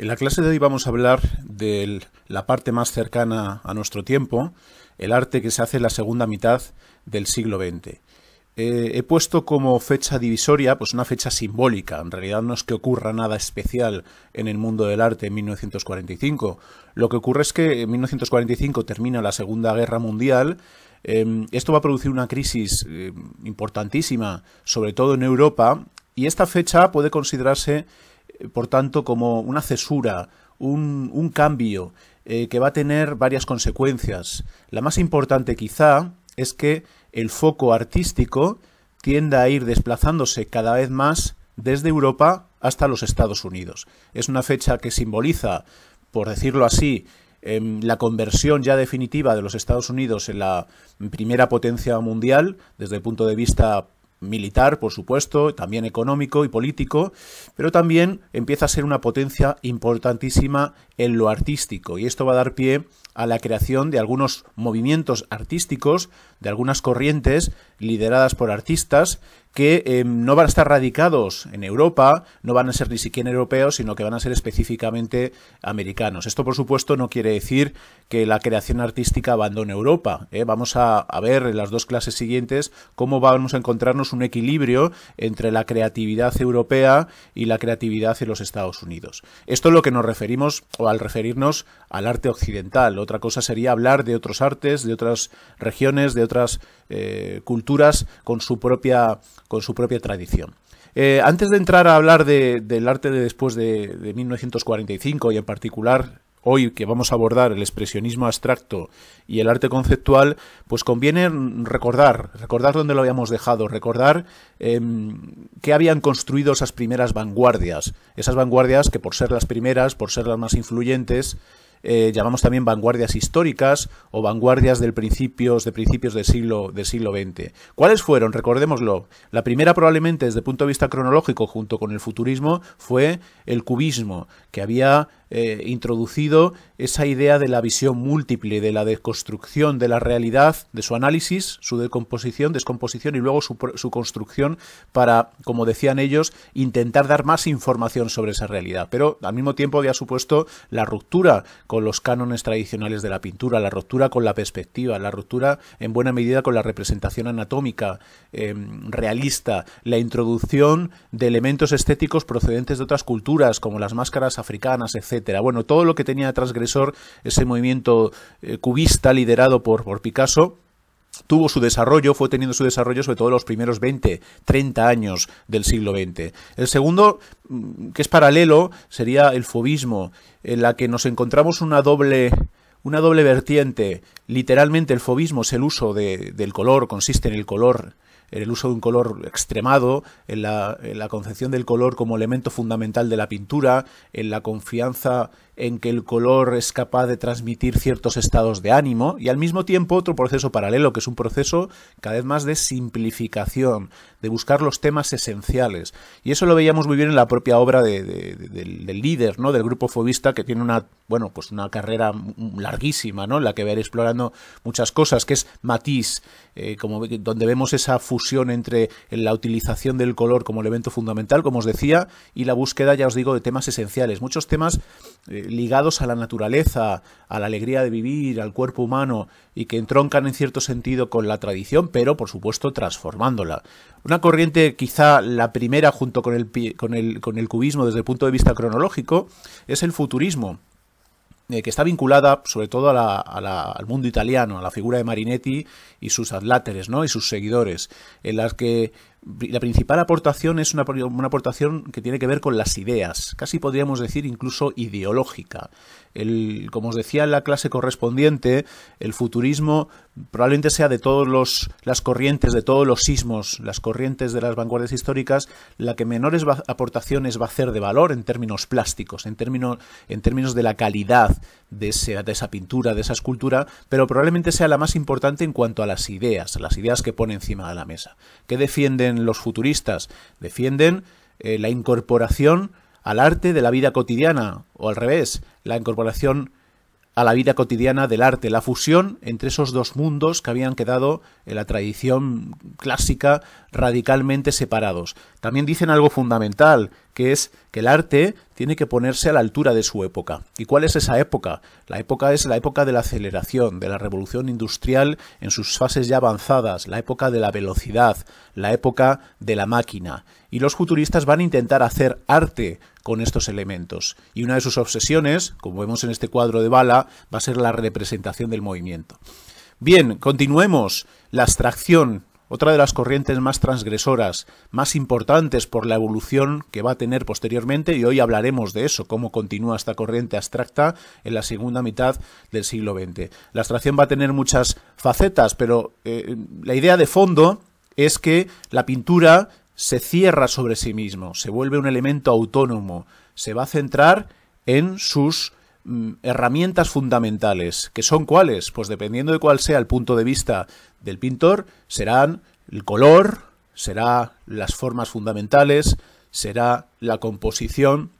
En la clase de hoy vamos a hablar de la parte más cercana a nuestro tiempo, el arte que se hace en la segunda mitad del siglo XX. Eh, he puesto como fecha divisoria, pues una fecha simbólica. En realidad no es que ocurra nada especial en el mundo del arte en 1945. Lo que ocurre es que en 1945 termina la Segunda Guerra Mundial. Eh, esto va a producir una crisis eh, importantísima, sobre todo en Europa, y esta fecha puede considerarse por tanto, como una cesura, un, cambio eh, que va a tener varias consecuencias. La más importante quizá es que el foco artístico tienda a ir desplazándose cada vez más desde Europa hasta los Estados Unidos. Es una fecha que simboliza, por decirlo así, em, la conversión ya definitiva de los Estados Unidos en la primera potencia mundial desde el punto de vista militar, por supuesto, también económico y político, pero también empieza a ser una potencia importantísima en lo artístico y esto va a dar pie a la creación de algunos movimientos artísticos de algunas corrientes lideradas por artistas que em, no van a estar radicados en Europa, no van a ser ni siquiera europeos, sino que van a ser específicamente americanos. Esto, por supuesto, no quiere decir que la creación artística abandone Europa. ¿eh? Vamos a, ver en las dos clases siguientes cómo vamos a encontrarnos un equilibrio entre la creatividad europea y la creatividad en los Estados Unidos. Esto es lo que nos referimos, o al referirnos al arte occidental. Otra cosa sería hablar de otros artes, de otras regiones, de otras eh, culturas con su propia, con su propia tradición. Eh, antes de entrar a hablar de, del arte de después de, de 1945 y en particular hoy que vamos a abordar el expresionismo abstracto y el arte conceptual, pues conviene recordar, recordar dónde lo habíamos dejado, recordar em, qué habían construido esas primeras vanguardias, esas vanguardias que por ser las primeras, por ser las más influyentes, eh, llamamos también vanguardias históricas o vanguardias del principios, de principios del siglo, del siglo XX. ¿Cuáles fueron? Recordémoslo. La primera probablemente desde el punto de vista cronológico junto con el futurismo fue el cubismo, que había eh, introducido esa idea de la visión múltiple, de la deconstrucción de la realidad, de su análisis, su decomposición, descomposición y luego su, construcción para, como decían ellos, intentar dar más información sobre esa realidad. Pero al mismo tiempo había supuesto la ruptura con los cánones tradicionales de la pintura, la ruptura con la perspectiva, la ruptura en buena medida con la representación anatómica eh, realista, la introducción de elementos estéticos procedentes de otras culturas, como las máscaras africanas, etc bueno, todo lo que tenía transgresor, ese movimiento eh, cubista liderado por, por Picasso, tuvo su desarrollo, fue teniendo su desarrollo sobre todo los primeros 20, 30 años del siglo XX. El segundo, mm, que es paralelo, sería el fobismo, en la que nos encontramos una doble una doble vertiente. Literalmente el fobismo es el uso de, del color, consiste en el color en el uso de un color extremado, en la, concepción del color como elemento fundamental de la pintura, en la confianza en que el color es capaz de transmitir ciertos estados de ánimo y al mismo tiempo otro proceso paralelo que es un proceso cada vez más de simplificación, de buscar los temas esenciales. Y eso lo veíamos muy bien en la propia obra de, del, líder, ¿no? del grupo fobista que tiene una, bueno, pues una carrera larguísima, ¿no? la que va a ir explorando muchas cosas, que es Matisse, eh, como, donde vemos esa fusión entre la utilización del color como elemento fundamental, como os decía, y la búsqueda, ya os digo, de temas esenciales. Muchos temas eh, ligados a la naturaleza, a la alegría de vivir, al cuerpo humano, y que entroncan en cierto sentido con la tradición, pero por supuesto transformándola. Una corriente, quizá la primera junto con el, con el, con el cubismo desde el punto de vista cronológico, es el futurismo eh, que está vinculada sobre todo al mundo italiano, a la figura de Marinetti y sus adláteres, ¿no? Y sus seguidores, en las que la principal aportación es una, aportación que tiene que ver con las ideas, casi podríamos decir incluso ideológica. El, como os decía la clase correspondiente, el futurismo probablemente sea de todas las corrientes, de todos los sismos, las corrientes de las vanguardias históricas, la que menores aportaciones va a hacer de valor en términos plásticos, en, en términos de la calidad de, de esa pintura, de esa escultura, pero probablemente sea la más importante en cuanto a las ideas, las ideas que pone encima de la mesa. que defienden? los futuristas, defienden eh, la incorporación al arte de la vida cotidiana, o al revés, la incorporación a la vida cotidiana del arte, la fusión entre esos dos mundos que habían quedado en la tradición clásica radicalmente separados también dicen algo fundamental, que es que el arte tiene que ponerse a la altura de su época. ¿Y cuál es esa época? La época es la época de la aceleración, de la revolución industrial en sus fases ya avanzadas, la época de la velocidad, la época de la máquina. Y los futuristas van a intentar hacer arte con estos elementos. Y una de sus obsesiones, como vemos en este cuadro de bala, va a ser la representación del movimiento. Bien, continuemos. La abstracción otra de las corrientes más transgresoras, más importantes por la evolución que va a tener posteriormente, y hoy hablaremos de eso, cómo continúa esta corriente abstracta en la segunda mitad del siglo XX. La abstracción va a tener muchas facetas, pero eh, la idea de fondo es que la pintura se cierra sobre sí mismo, se vuelve un elemento autónomo, se va a centrar en sus Mm, herramientas fundamentales, que son cuáles? Pues dependiendo de cuál sea el punto de vista del pintor, serán el color, será las formas fundamentales, será la composición.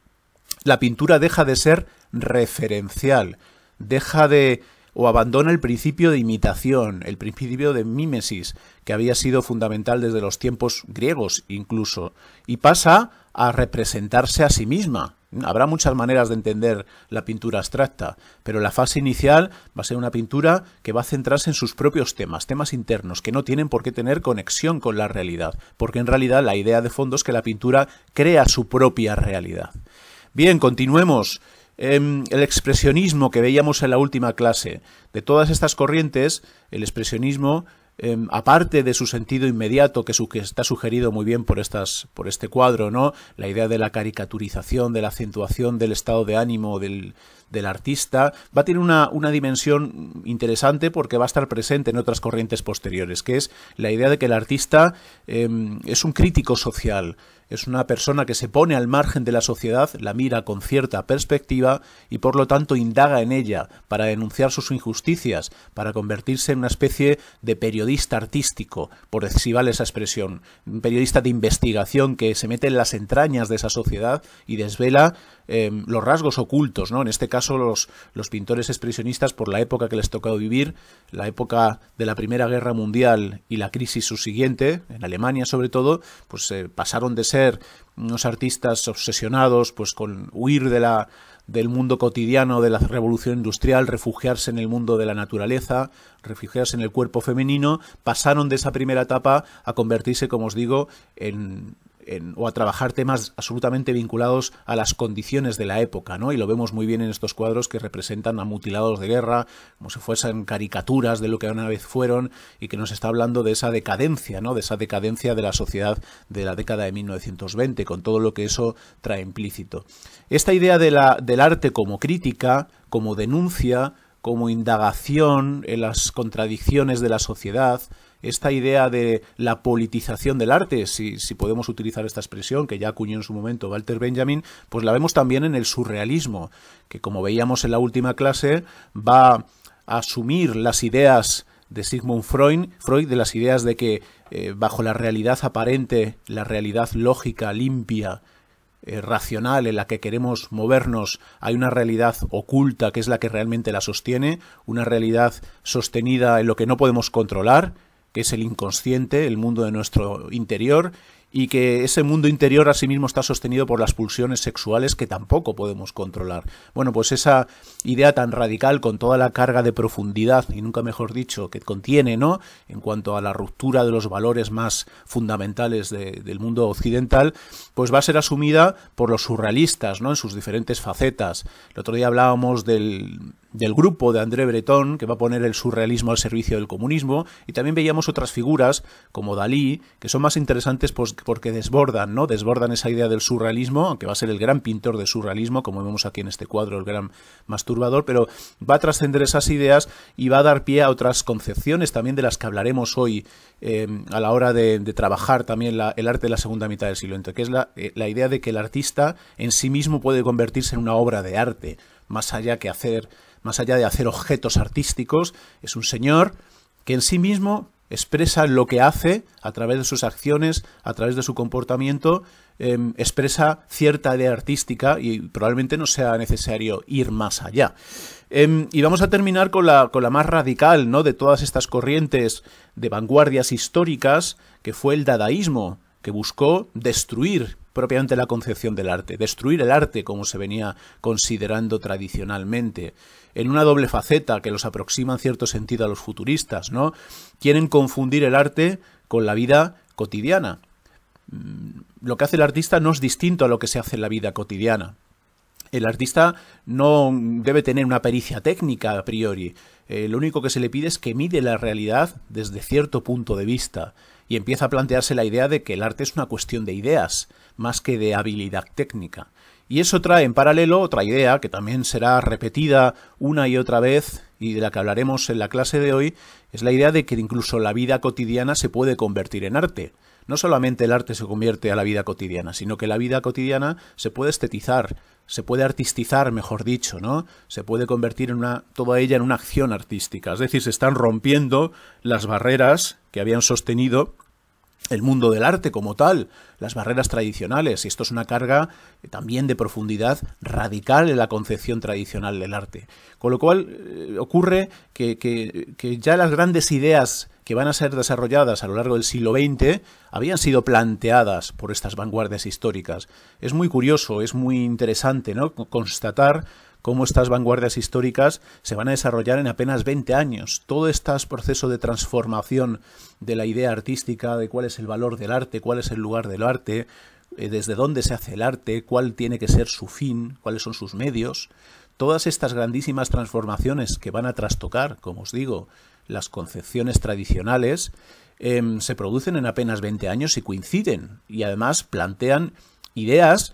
La pintura deja de ser referencial, deja de o abandona el principio de imitación, el principio de mímesis, que había sido fundamental desde los tiempos griegos incluso, y pasa a representarse a sí misma, Habrá muchas maneras de entender la pintura abstracta, pero la fase inicial va a ser una pintura que va a centrarse en sus propios temas, temas internos, que no tienen por qué tener conexión con la realidad, porque en realidad la idea de fondo es que la pintura crea su propia realidad. Bien, continuemos. Em, el expresionismo que veíamos en la última clase. De todas estas corrientes, el expresionismo Em, aparte de su sentido inmediato, que, está sugerido muy bien por, estas, por este cuadro, ¿no? La idea de la caricaturización, de la acentuación del estado de ánimo del, artista, va a tener una, dimensión interesante porque va a estar presente en otras corrientes posteriores, que es la idea de que el artista em, es un crítico social, es una persona que se pone al margen de la sociedad, la mira con cierta perspectiva y por lo tanto indaga en ella para denunciar sus injusticias, para convertirse en una especie de periodista artístico, por si vale esa expresión, un periodista de investigación que se mete en las entrañas de esa sociedad y desvela Em, los rasgos ocultos, ¿no? En este caso, los, pintores expresionistas, por la época que les tocado vivir, la época de la Primera Guerra Mundial y la crisis subsiguiente, en Alemania sobre todo, pues eh, pasaron de ser unos artistas obsesionados pues con huir del mundo cotidiano de la revolución industrial, refugiarse en el mundo de la naturaleza, refugiarse en el cuerpo femenino, pasaron de esa primera etapa a convertirse, como os digo, en o a trabajar temas absolutamente vinculados a las condiciones de la época, ¿no? Y lo vemos muy bien en estos cuadros que representan a mutilados de guerra, como si fuesen caricaturas de lo que una vez fueron y que nos está hablando de esa decadencia, ¿no? De esa decadencia de la sociedad de la década de 1920, con todo lo que eso trae implícito. Esta idea del arte como crítica, como denuncia, como indagación en las contradicciones de la sociedad, esta idea de la politización del arte, si, podemos utilizar esta expresión que ya acuñó en su momento Walter Benjamin, pues la vemos también en el surrealismo, que como veíamos en la última clase, va a asumir las ideas de Sigmund Freud, Freud de las ideas de que eh, bajo la realidad aparente, la realidad lógica, limpia, eh, racional en la que queremos movernos, hay una realidad oculta que es la que realmente la sostiene, una realidad sostenida en lo que no podemos controlar, que es el inconsciente, el mundo de nuestro interior, y que ese mundo interior asimismo está sostenido por las pulsiones sexuales que tampoco podemos controlar. Bueno, pues esa idea tan radical con toda la carga de profundidad y nunca mejor dicho que contiene, ¿no? En cuanto a la ruptura de los valores más fundamentales del mundo occidental, pues va a ser asumida por los surrealistas, ¿no? En sus diferentes facetas. El otro día hablábamos del del grupo de André Breton, que va a poner el surrealismo al servicio del comunismo, y también veíamos otras figuras, como Dalí, que son más interesantes porque desbordan, ¿no? Desbordan esa idea del surrealismo, aunque va a ser el gran pintor de surrealismo, como vemos aquí en este cuadro, el gran masturbador, pero va a trascender esas ideas y va a dar pie a otras concepciones también de las que hablaremos hoy em, a la hora de, trabajar también el arte de la segunda mitad del siglo XX, que es la, eh, la idea de que el artista en sí mismo puede convertirse en una obra de arte, más allá que hacer más allá de hacer objetos artísticos, es un señor que en sí mismo expresa lo que hace a través de sus acciones, a través de su comportamiento, em, expresa cierta idea artística y probablemente no sea necesario ir más allá. Em, y vamos a terminar con la, con la más radical ¿no? de todas estas corrientes de vanguardias históricas, que fue el dadaísmo, que buscó destruir propiamente la concepción del arte, destruir el arte como se venía considerando tradicionalmente en una doble faceta que los aproxima en cierto sentido a los futuristas, ¿no? Quieren confundir el arte con la vida cotidiana. Mm, lo que hace el artista no es distinto a lo que se hace en la vida cotidiana. El artista no debe tener una pericia técnica a priori. Eh, lo único que se le pide es que mide la realidad desde cierto punto de vista y empieza a plantearse la idea de que el arte es una cuestión de ideas más que de habilidad técnica. Y eso trae en paralelo otra idea que también será repetida una y otra vez y de la que hablaremos en la clase de hoy, es la idea de que incluso la vida cotidiana se puede convertir en arte. No solamente el arte se convierte a la vida cotidiana, sino que la vida cotidiana se puede estetizar, se puede artistizar, mejor dicho, ¿no? Se puede convertir en una, toda ella en una acción artística. Es decir, se están rompiendo las barreras que habían sostenido el mundo del arte como tal, las barreras tradicionales, y esto es una carga eh, también de profundidad radical en la concepción tradicional del arte. Con lo cual eh, ocurre que, que, ya las grandes ideas que van a ser desarrolladas a lo largo del siglo XX habían sido planteadas por estas vanguardias históricas. Es muy curioso, es muy interesante ¿no? constatar cómo estas vanguardias históricas se van a desarrollar en apenas 20 años. Todo este proceso de transformación de la idea artística, de cuál es el valor del arte, cuál es el lugar del arte, eh, desde dónde se hace el arte, cuál tiene que ser su fin, cuáles son sus medios, todas estas grandísimas transformaciones que van a trastocar, como os digo, las concepciones tradicionales, em, se producen en apenas 20 años y coinciden y además plantean ideas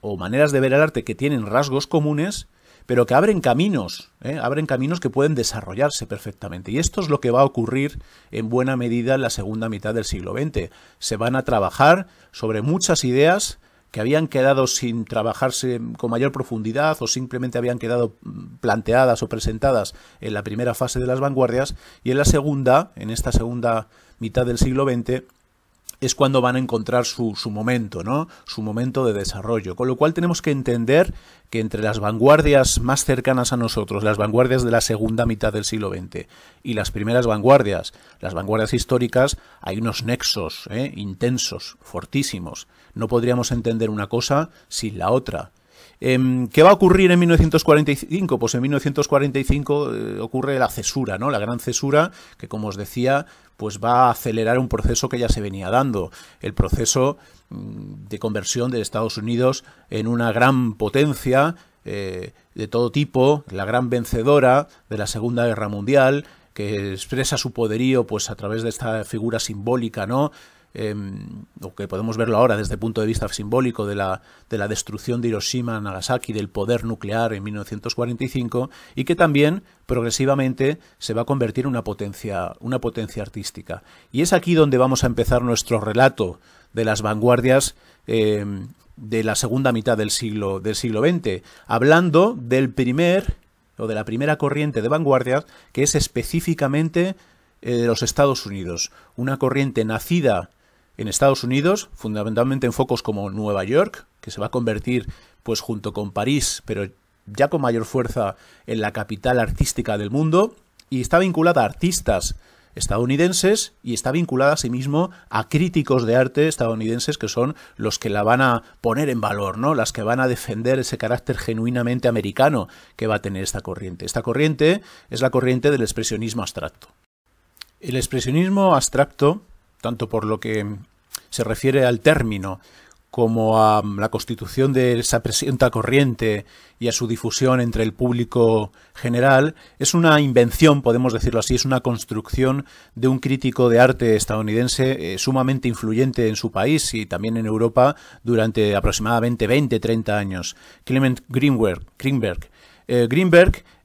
o maneras de ver el arte que tienen rasgos comunes, pero que abren caminos, ¿eh? abren caminos que pueden desarrollarse perfectamente. Y esto es lo que va a ocurrir en buena medida en la segunda mitad del siglo XX. Se van a trabajar sobre muchas ideas que habían quedado sin trabajarse con mayor profundidad o simplemente habían quedado mm, planteadas o presentadas en la primera fase de las vanguardias y en la segunda, en esta segunda mitad del siglo XX, es cuando van a encontrar su, su, momento, ¿no? Su momento de desarrollo. Con lo cual tenemos que entender que entre las vanguardias más cercanas a nosotros, las vanguardias de la segunda mitad del siglo XX y las primeras vanguardias, las vanguardias históricas, hay unos nexos ¿eh? intensos, fortísimos. No podríamos entender una cosa sin la otra. Em, ¿Qué va a ocurrir en 1945? Pues en 1945 eh, ocurre la cesura, ¿no? La gran cesura, que como os decía, pues va a acelerar un proceso que ya se venía dando, el proceso mm, de conversión de Estados Unidos en una gran potencia eh, de todo tipo, la gran vencedora de la Segunda Guerra Mundial, que expresa su poderío pues a través de esta figura simbólica, ¿no? eh, o que podemos verlo ahora desde el punto de vista simbólico de la, de la destrucción de Hiroshima, Nagasaki, del poder nuclear en 1945, y que también progresivamente se va a convertir en una potencia, artística. Y es aquí donde vamos a empezar nuestro relato de las vanguardias em, de la segunda mitad del siglo, del siglo XX, hablando del primer o de la primera corriente de vanguardias que es específicamente eh, de los Estados Unidos, una corriente nacida en Estados Unidos, fundamentalmente en focos como Nueva York, que se va a convertir, pues junto con París, pero ya con mayor fuerza en la capital artística del mundo, y está vinculada a artistas estadounidenses y está vinculada asimismo sí a críticos de arte estadounidenses que son los que la van a poner en valor, ¿no? Las que van a defender ese carácter genuinamente americano que va a tener esta corriente. Esta corriente es la corriente del expresionismo abstracto. El expresionismo abstracto tanto por lo que se refiere al término como a la constitución de esa presunta corriente y a su difusión entre el público general, es una invención, podemos decirlo así, es una construcción de un crítico de arte estadounidense eh, sumamente influyente en su país y también en Europa durante aproximadamente 20-30 años, Clement Greenberg. Greenberg,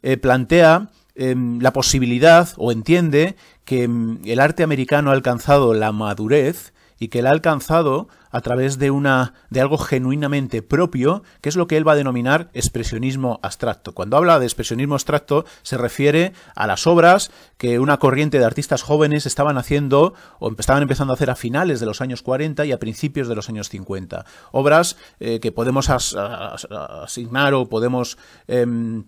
eh, eh, plantea em, la posibilidad o entiende que mm, el arte americano ha alcanzado la madurez y que la ha alcanzado a través de una de algo genuinamente propio, que es lo que él va a denominar expresionismo abstracto. Cuando habla de expresionismo abstracto se refiere a las obras que una corriente de artistas jóvenes estaban haciendo o estaban empezando a hacer a finales de los años 40 y a principios de los años 50. Obras eh, que podemos asignar o podemos em,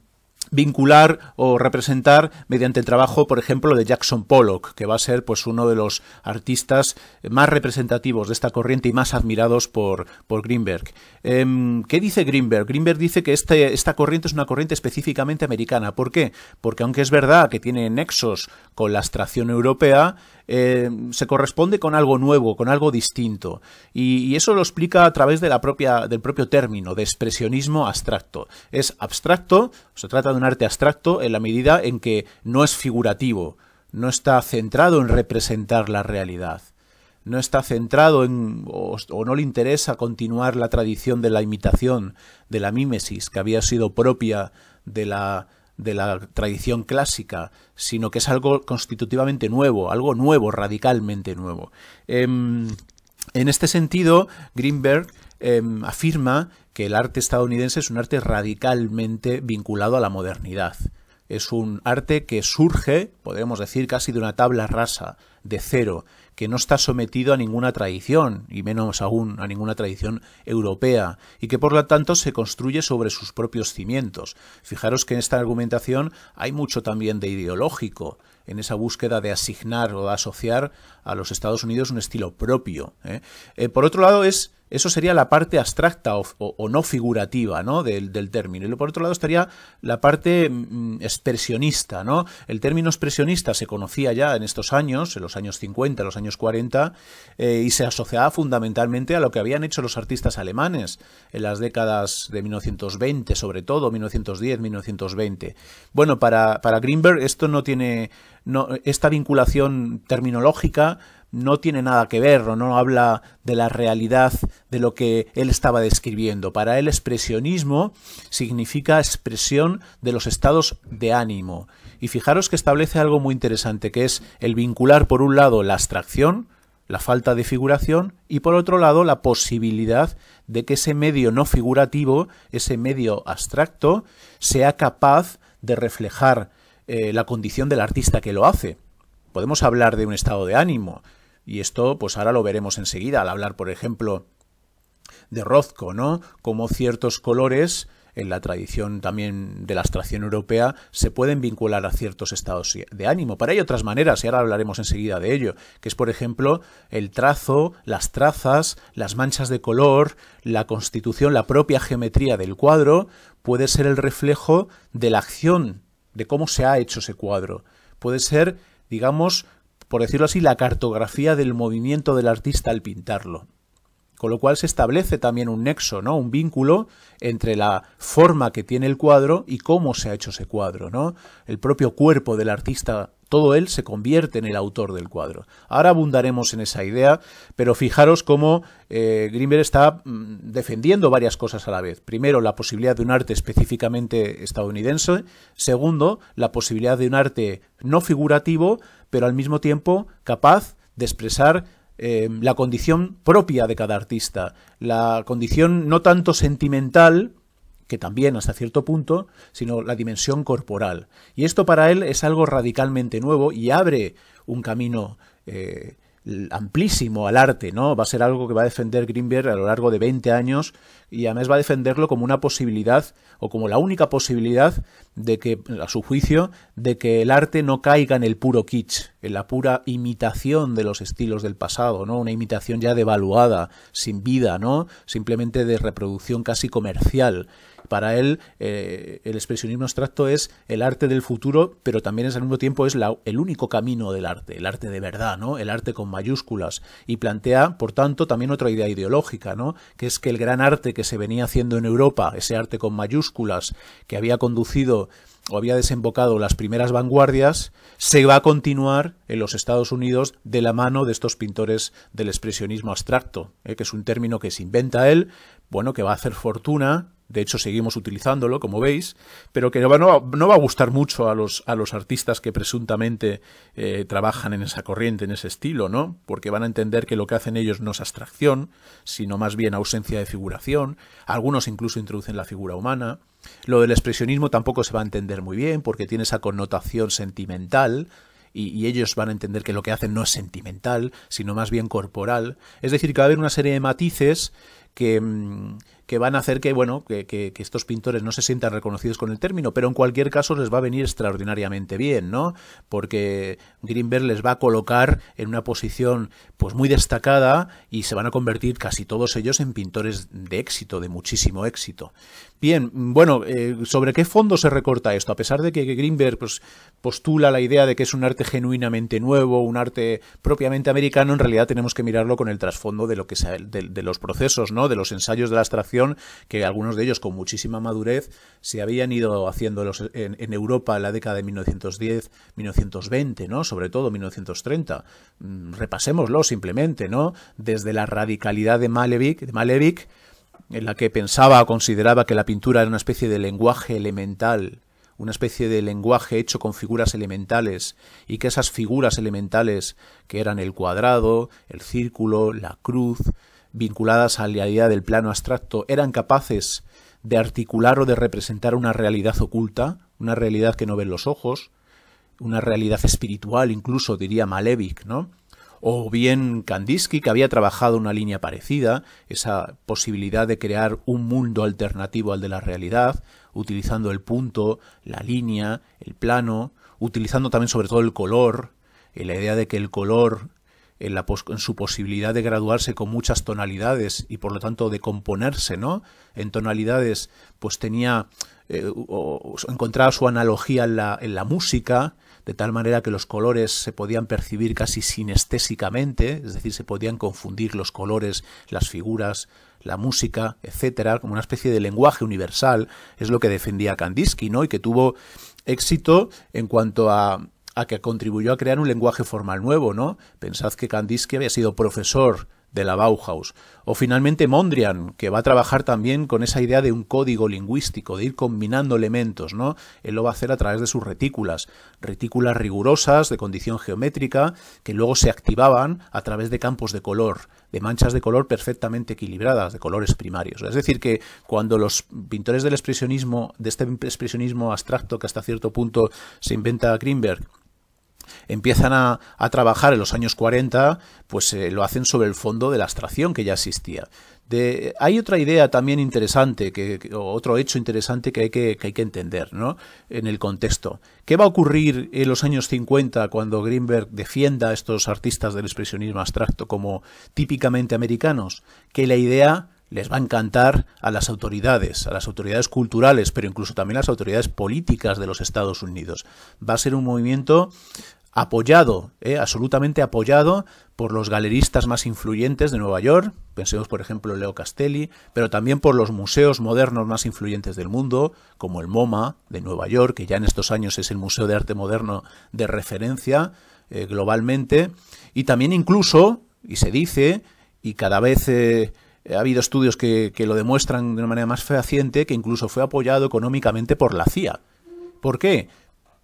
vincular o representar mediante el trabajo, por ejemplo, de Jackson Pollock, que va a ser pues uno de los artistas más representativos de esta corriente y más admirados por, por Greenberg. Em, ¿Qué dice Greenberg? Greenberg dice que este, esta corriente es una corriente específicamente americana. ¿Por qué? Porque aunque es verdad que tiene nexos con la abstracción europea, em, se corresponde con algo nuevo, con algo distinto. Y, eso lo explica a través de la del propio término, de expresionismo abstracto. Es abstracto, se trata de un arte abstracto en la medida en que no es figurativo, no está centrado en representar la realidad, no está centrado en o, no le interesa continuar la tradición de la imitación, de la mímesis, que había sido propia de la tradición clásica, sino que es algo constitutivamente nuevo, algo nuevo, radicalmente nuevo. Em, en este sentido, Greenberg Em, afirma que el arte estadounidense es un arte radicalmente vinculado a la modernidad. Es un arte que surge, podemos decir, casi de una tabla rasa, de cero, que no está sometido a ninguna tradición, y menos aún a ninguna tradición europea, y que por lo tanto se construye sobre sus propios cimientos. Fijaros que en esta argumentación hay mucho también de ideológico, en esa búsqueda de asignar o de asociar a los Estados Unidos un estilo propio. ¿eh? Eh, por otro lado, es eso sería la parte abstracta o, no figurativa ¿no? Del, término. Y por otro lado estaría la parte mm, expresionista. ¿no? El término expresionista se conocía ya en estos años, en los años 50, los años 40, eh, y se asociaba fundamentalmente a lo que habían hecho los artistas alemanes en las décadas de 1920, sobre todo 1910, 1920. Bueno, para, para Greenberg esto no tiene... No, esta vinculación terminológica no tiene nada que ver o no habla de la realidad de lo que él estaba describiendo. Para él expresionismo significa expresión de los estados de ánimo. Y fijaros que establece algo muy interesante, que es el vincular por un lado la abstracción, la falta de figuración y por otro lado la posibilidad de que ese medio no figurativo, ese medio abstracto, sea capaz de reflejar eh, la condición del artista que lo hace. Podemos hablar de un estado de ánimo, y esto, pues ahora lo veremos enseguida al hablar, por ejemplo, de Rozco, ¿no? Cómo ciertos colores en la tradición también de la abstracción europea se pueden vincular a ciertos estados de ánimo. Para hay otras maneras, y ahora hablaremos enseguida de ello, que es por ejemplo el trazo, las trazas, las manchas de color, la constitución, la propia geometría del cuadro, puede ser el reflejo de la acción, de cómo se ha hecho ese cuadro. Puede ser, digamos, por decirlo así, la cartografía del movimiento del artista al pintarlo. Con lo cual se establece también un nexo, ¿no? Un vínculo entre la forma que tiene el cuadro y cómo se ha hecho ese cuadro, ¿no? El propio cuerpo del artista todo él se convierte en el autor del cuadro. Ahora abundaremos en esa idea, pero fijaros cómo eh, Grimberg está mm, defendiendo varias cosas a la vez. Primero, la posibilidad de un arte específicamente estadounidense. Segundo, la posibilidad de un arte no figurativo, pero al mismo tiempo capaz de expresar eh, la condición propia de cada artista, la condición no tanto sentimental, que también hasta cierto punto, sino la dimensión corporal. Y esto para él es algo radicalmente nuevo y abre un camino eh, amplísimo al arte, ¿no? Va a ser algo que va a defender Greenberg a lo largo de 20 años y además va a defenderlo como una posibilidad o como la única posibilidad de que, a su juicio, de que el arte no caiga en el puro kitsch, en la pura imitación de los estilos del pasado, ¿no? Una imitación ya devaluada, sin vida, ¿no? Simplemente de reproducción casi comercial. Para él, eh, el expresionismo abstracto es el arte del futuro, pero también es al mismo tiempo es el único camino del arte, el arte de verdad, ¿no? El arte con mayúsculas. Y plantea, por tanto, también otra idea ideológica, ¿no? Que es que el gran arte que se venía haciendo en Europa, ese arte con mayúsculas, que había conducido o había desembocado las primeras vanguardias, se va a continuar en los Estados Unidos de la mano de estos pintores del expresionismo abstracto, ¿eh? que es un término que se inventa él, bueno, que va a hacer fortuna de hecho seguimos utilizándolo, como veis, pero que no va, a gustar mucho a los, a los artistas que presuntamente eh, trabajan en esa corriente, en ese estilo, ¿no? Porque van a entender que lo que hacen ellos no es abstracción, sino más bien ausencia de figuración, algunos incluso introducen la figura humana, lo del expresionismo tampoco se va a entender muy bien porque tiene esa connotación sentimental, y, y, ellos van a entender que lo que hacen no es sentimental, sino más bien corporal. Es decir, que va a haber una serie de matices que, mm, que van a hacer que, bueno, que, estos pintores no se sientan reconocidos con el término, pero en cualquier caso les va a venir extraordinariamente bien, ¿no? Porque Greenberg les va a colocar en una posición pues muy destacada y se van a convertir casi todos ellos en pintores de éxito, de muchísimo éxito. Bien, bueno, eh, ¿sobre qué fondo se recorta esto? A pesar de que Greenberg pues, postula la idea de que es un arte genuinamente nuevo, un arte propiamente americano, en realidad tenemos que mirarlo con el trasfondo de lo que de, los procesos, ¿no? De los ensayos de la abstracción que algunos de ellos con muchísima madurez se habían ido haciendo en, Europa en la década de 1910, 1920, ¿no? Sobre todo 1930. Mm, repasémoslo simplemente, ¿no? Desde la radicalidad de Malevich, de Malevich en la que pensaba o consideraba que la pintura era una especie de lenguaje elemental, una especie de lenguaje hecho con figuras elementales, y que esas figuras elementales, que eran el cuadrado, el círculo, la cruz, vinculadas a la idea del plano abstracto, eran capaces de articular o de representar una realidad oculta, una realidad que no ven los ojos, una realidad espiritual, incluso diría Malevich, ¿no? O bien Kandinsky, que había trabajado una línea parecida, esa posibilidad de crear un mundo alternativo al de la realidad, utilizando el punto, la línea, el plano, utilizando también sobre todo el color, eh, la idea de que el color en, su posibilidad de graduarse con muchas tonalidades y por lo tanto de componerse, ¿no? En tonalidades, pues tenía eh, o, encontraba su analogía en la, en la, música, de tal manera que los colores se podían percibir casi sinestésicamente, es decir, se podían confundir los colores, las figuras, la música, etcétera, como una especie de lenguaje universal, es lo que defendía Kandinsky, ¿no? Y que tuvo éxito en cuanto a a que contribuyó a crear un lenguaje formal nuevo, ¿no? Pensad que Kandinsky había sido profesor de la Bauhaus. O finalmente Mondrian, que va a trabajar también con esa idea de un código lingüístico, de ir combinando elementos, ¿no? Él lo va a hacer a través de sus retículas, retículas rigurosas de condición geométrica que luego se activaban a través de campos de color, de manchas de color perfectamente equilibradas, de colores primarios. Es decir, que cuando los pintores del expresionismo, de este expresionismo abstracto que hasta cierto punto se inventa Greenberg, empiezan a, trabajar en los años 40, pues eh, lo hacen sobre el fondo de la abstracción que ya existía. hay otra idea también interesante, que, otro hecho interesante que hay que, entender ¿no? en el contexto. ¿Qué va a ocurrir en los años 50 cuando Greenberg defienda a estos artistas del expresionismo abstracto como típicamente americanos? Que la idea les va a encantar a las autoridades, a las autoridades culturales, pero incluso también a las autoridades políticas de los Estados Unidos. Va a ser un movimiento apoyado, eh, absolutamente apoyado por los galeristas más influyentes de Nueva York, pensemos por ejemplo Leo Castelli, pero también por los museos modernos más influyentes del mundo, como el MoMA de Nueva York, que ya en estos años es el Museo de Arte Moderno de referencia eh, globalmente, y también incluso, y se dice, y cada vez... Eh, ha habido estudios que, que lo demuestran de una manera más fehaciente, que incluso fue apoyado económicamente por la CIA. ¿Por qué?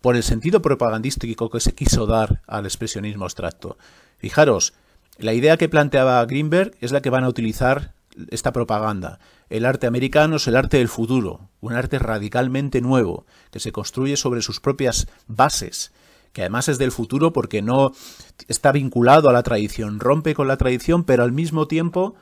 por el sentido propagandístico que se quiso dar al expresionismo abstracto. Fijaros, la idea que planteaba Greenberg es la que van a utilizar esta propaganda. El arte americano es el arte del futuro, un arte radicalmente nuevo, que se construye sobre sus propias bases, que además es del futuro porque no está vinculado a la tradición, rompe con la tradición, pero al mismo tiempo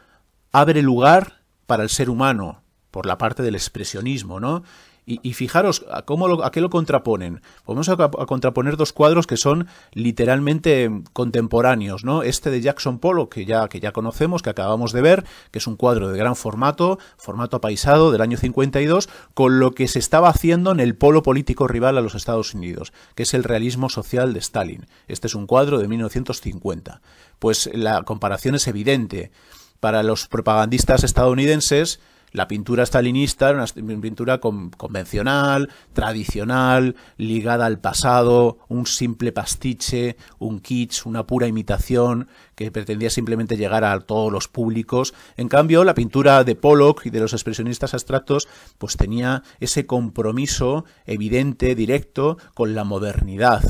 abre lugar para el ser humano, por la parte del expresionismo, ¿no? Y, fijaros a, cómo lo, a qué lo contraponen. Vamos a, contraponer dos cuadros que son literalmente contemporáneos, ¿no? Este de Jackson Pollock, que ya, que ya conocemos, que acabamos de ver, que es un cuadro de gran formato, formato apaisado del año 52, con lo que se estaba haciendo en el polo político rival a los Estados Unidos, que es el realismo social de Stalin. Este es un cuadro de 1950. Pues la comparación es evidente. Para los propagandistas estadounidenses, la pintura stalinista era una pintura convencional, tradicional, ligada al pasado, un simple pastiche, un kitsch, una pura imitación que pretendía simplemente llegar a todos los públicos. En cambio, la pintura de Pollock y de los expresionistas abstractos pues tenía ese compromiso evidente, directo, con la modernidad.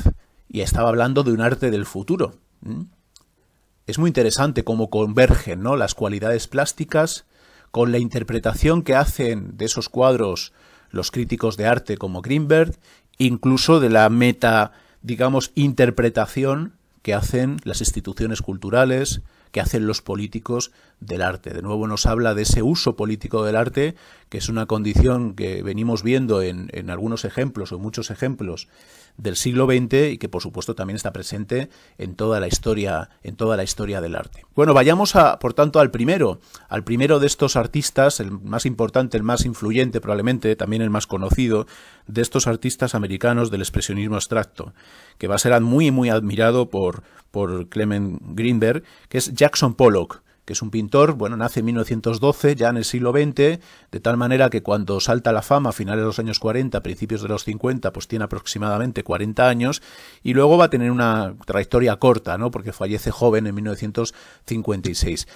Y estaba hablando de un arte del futuro. ¿Mm? Es muy interesante cómo convergen ¿no? las cualidades plásticas con la interpretación que hacen de esos cuadros los críticos de arte como Greenberg, incluso de la meta, digamos, interpretación que hacen las instituciones culturales, que hacen los políticos del arte. De nuevo nos habla de ese uso político del arte, que es una condición que venimos viendo en, algunos ejemplos o muchos ejemplos del siglo XX y que por supuesto también está presente en toda la historia, en toda la historia del arte. Bueno, vayamos a, por tanto, al primero, al primero de estos artistas, el más importante, el más influyente probablemente, también el más conocido, de estos artistas americanos del expresionismo abstracto, que va a ser muy, muy admirado por, por Clement Greenberg, que es Jackson Pollock que es un pintor, bueno, nace en 1912, ya en el siglo XX, de tal manera que cuando salta la fama a finales de los años 40, principios de los 50, pues tiene aproximadamente 40 años y luego va a tener una trayectoria corta, ¿no? Porque fallece joven en 1956.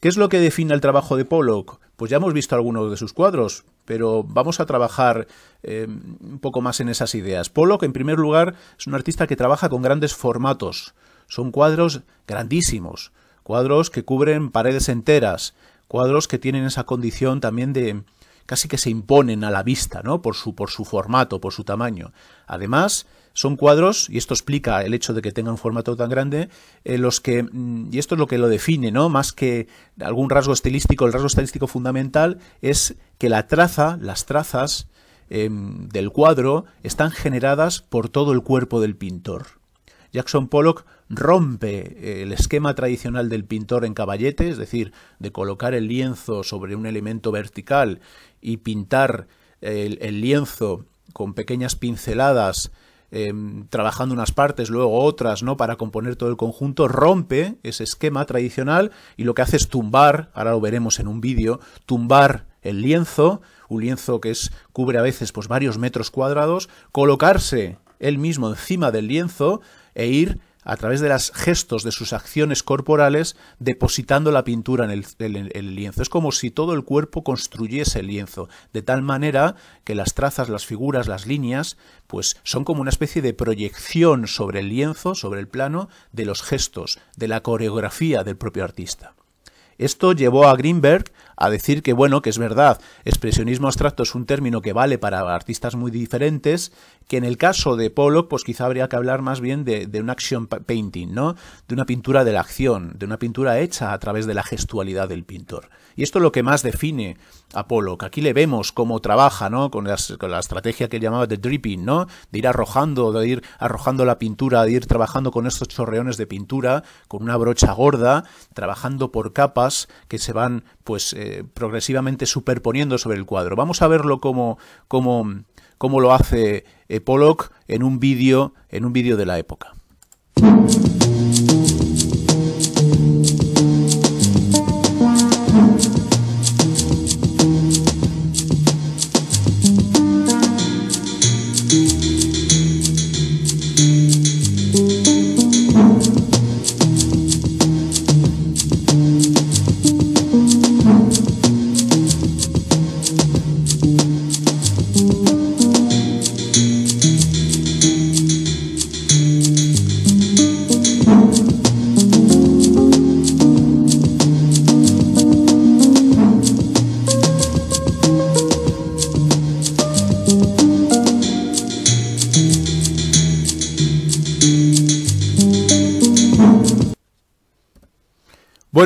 ¿Qué es lo que define el trabajo de Pollock? Pues ya hemos visto algunos de sus cuadros, pero vamos a trabajar eh, un poco más en esas ideas. Pollock, en primer lugar, es un artista que trabaja con grandes formatos. Son cuadros grandísimos cuadros que cubren paredes enteras, cuadros que tienen esa condición también de casi que se imponen a la vista, ¿no? Por su, por su formato, por su tamaño. Además, son cuadros, y esto explica el hecho de que tengan un formato tan grande, los que, mm, y esto es lo que lo define, ¿no? Más que algún rasgo estilístico, el rasgo estilístico fundamental es que la traza, las trazas em, del cuadro están generadas por todo el cuerpo del pintor. Jackson Pollock rompe eh, el esquema tradicional del pintor en caballete, es decir, de colocar el lienzo sobre un elemento vertical y pintar eh, el, lienzo con pequeñas pinceladas eh, trabajando unas partes, luego otras, ¿no? Para componer todo el conjunto, rompe ese esquema tradicional y lo que hace es tumbar, ahora lo veremos en un vídeo, tumbar el lienzo, un lienzo que es, cubre a veces pues, varios metros cuadrados, colocarse él mismo encima del lienzo e ir a través de los gestos de sus acciones corporales, depositando la pintura en el, lienzo. Es como si todo el cuerpo construyese el lienzo, de tal manera que las trazas, las figuras, las líneas, pues son como una especie de proyección sobre el lienzo, sobre el plano, de los gestos, de la coreografía del propio artista. Esto llevó a Greenberg a decir que, bueno, que es verdad, expresionismo abstracto es un término que vale para artistas muy diferentes, que en el caso de Pollock, pues quizá habría que hablar más bien de, de un action painting, ¿no? De una pintura de la acción, de una pintura hecha a través de la gestualidad del pintor. Y esto es lo que más define a Pollock. Aquí le vemos cómo trabaja, ¿no? Con, la estrategia que él llamaba de dripping, ¿no? De ir arrojando, de ir arrojando la pintura, de ir trabajando con estos chorreones de pintura, con una brocha gorda, trabajando por capas que se van, pues, eh, progresivamente superponiendo sobre el cuadro. Vamos a verlo como, como como lo hace Pollock en un vídeo en un vídeo de la época.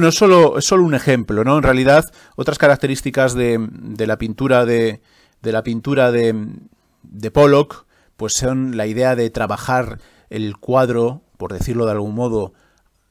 Bueno, es solo, un ejemplo, ¿no? En realidad, otras características de, la pintura de, de la pintura de, Pollock, pues son la idea de trabajar el cuadro, por decirlo de algún modo,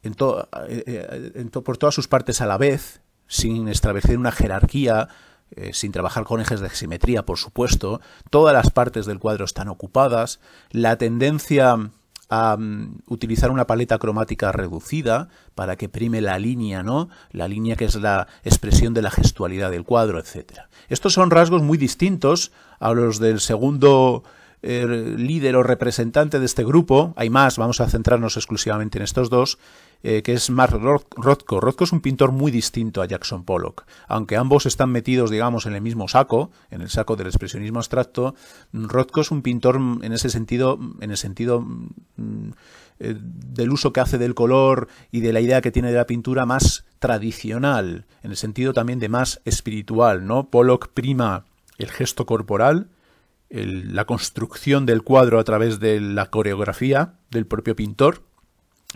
en eh, eh, por todas sus partes a la vez, sin establecer una jerarquía, eh, sin trabajar con ejes de simetría, por supuesto. Todas las partes del cuadro están ocupadas. La tendencia a mm, utilizar una paleta cromática reducida para que prime la línea, ¿no? La línea que es la expresión de la gestualidad del cuadro, etc. Estos son rasgos muy distintos a los del segundo eh, líder o representante de este grupo. Hay más, vamos a centrarnos exclusivamente en estos dos, eh, que es Mark Rothko. Rothko es un pintor muy distinto a Jackson Pollock. Aunque ambos están metidos, digamos, en el mismo saco, en el saco del expresionismo abstracto, Rothko es un pintor mm, en ese sentido, mm, en el sentido mm, eh, del uso que hace del color y de la idea que tiene de la pintura más tradicional, en el sentido también de más espiritual, ¿no? Pollock prima el gesto corporal, la construcción del cuadro a través de la coreografía del propio pintor.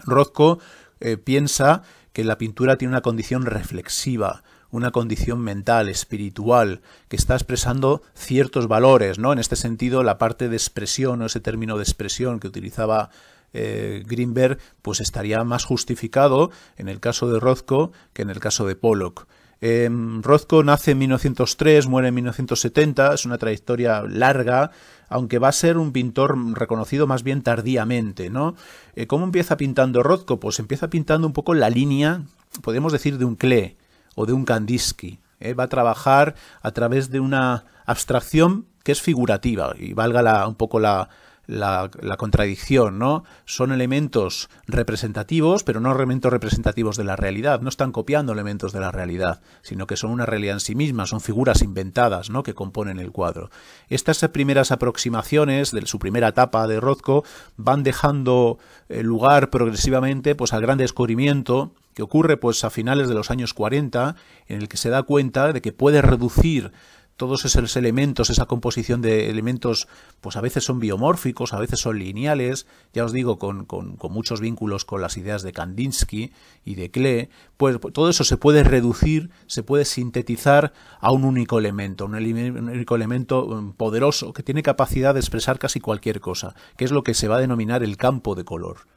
Rothko eh, piensa que la pintura tiene una condición reflexiva, una condición mental, espiritual, que está expresando ciertos valores, ¿no? En este sentido, la parte de expresión o ese término de expresión que utilizaba eh, Greenberg, pues estaría más justificado en el caso de Rothko que en el caso de Pollock. Eh, nace en 1903, muere en 1970, es una trayectoria larga, aunque va a ser un pintor reconocido más bien tardíamente, ¿no? Eh, ¿Cómo empieza pintando Rothko? Pues empieza pintando un poco la línea, podemos decir, de un Klee o de un Kandinsky. ¿eh? Va a trabajar a través de una abstracción que es figurativa, y valga la, un poco la, la, contradicción, ¿no? Son elementos representativos, pero no elementos representativos de la realidad, no están copiando elementos de la realidad, sino que son una realidad en sí misma, son figuras inventadas, ¿no? Que componen el cuadro. Estas primeras aproximaciones de su primera etapa de Rothko van dejando eh, lugar progresivamente pues al gran descubrimiento que ocurre pues a finales de los años 40 en el que se da cuenta de que puede reducir todos esos elementos, esa composición de elementos, pues a veces son biomórficos, a veces son lineales, ya os digo, con, muchos vínculos con las ideas de Kandinsky y de Klee, pues todo eso se puede reducir, se puede sintetizar a un único elemento, un único elemento mm, poderoso que tiene capacidad de expresar casi cualquier cosa, que es lo que se va a denominar el campo de color.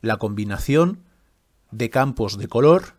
La combinación de campos de color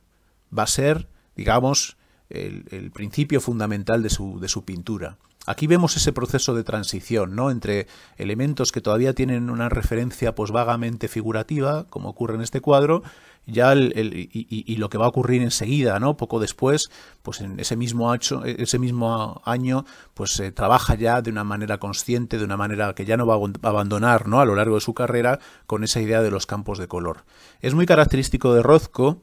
va a ser, digamos, el, principio fundamental de su, de su pintura. Aquí vemos ese proceso de transición, ¿no? Entre elementos que todavía tienen una referencia pues vagamente figurativa, como ocurre en este cuadro, ya el, y, lo que va a ocurrir enseguida, ¿no? Poco después, pues en ese mismo año, ese mismo año, pues se trabaja ya de una manera consciente, de una manera que ya no va a abandonar, ¿no? A lo largo de su carrera con esa idea de los campos de color. Es muy característico de Rozco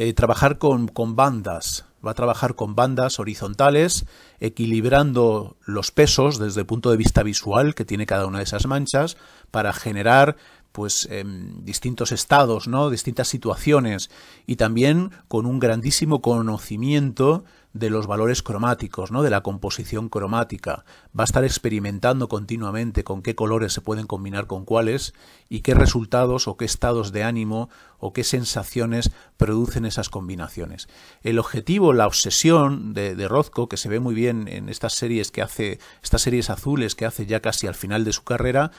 eh, trabajar con, bandas, va a trabajar con bandas horizontales, equilibrando los pesos desde el punto de vista visual que tiene cada una de esas manchas para generar pues em, distintos estados, ¿no? distintas situaciones y también con un grandísimo conocimiento de los valores cromáticos, ¿no? de la composición cromática. Va a estar experimentando continuamente con qué colores se pueden combinar con cuáles y qué resultados o qué estados de ánimo o qué sensaciones producen esas combinaciones. El objetivo, la obsesión de, de Rozco, que se ve muy bien en estas series que hace, estas series azules que hace ya casi al final de su carrera,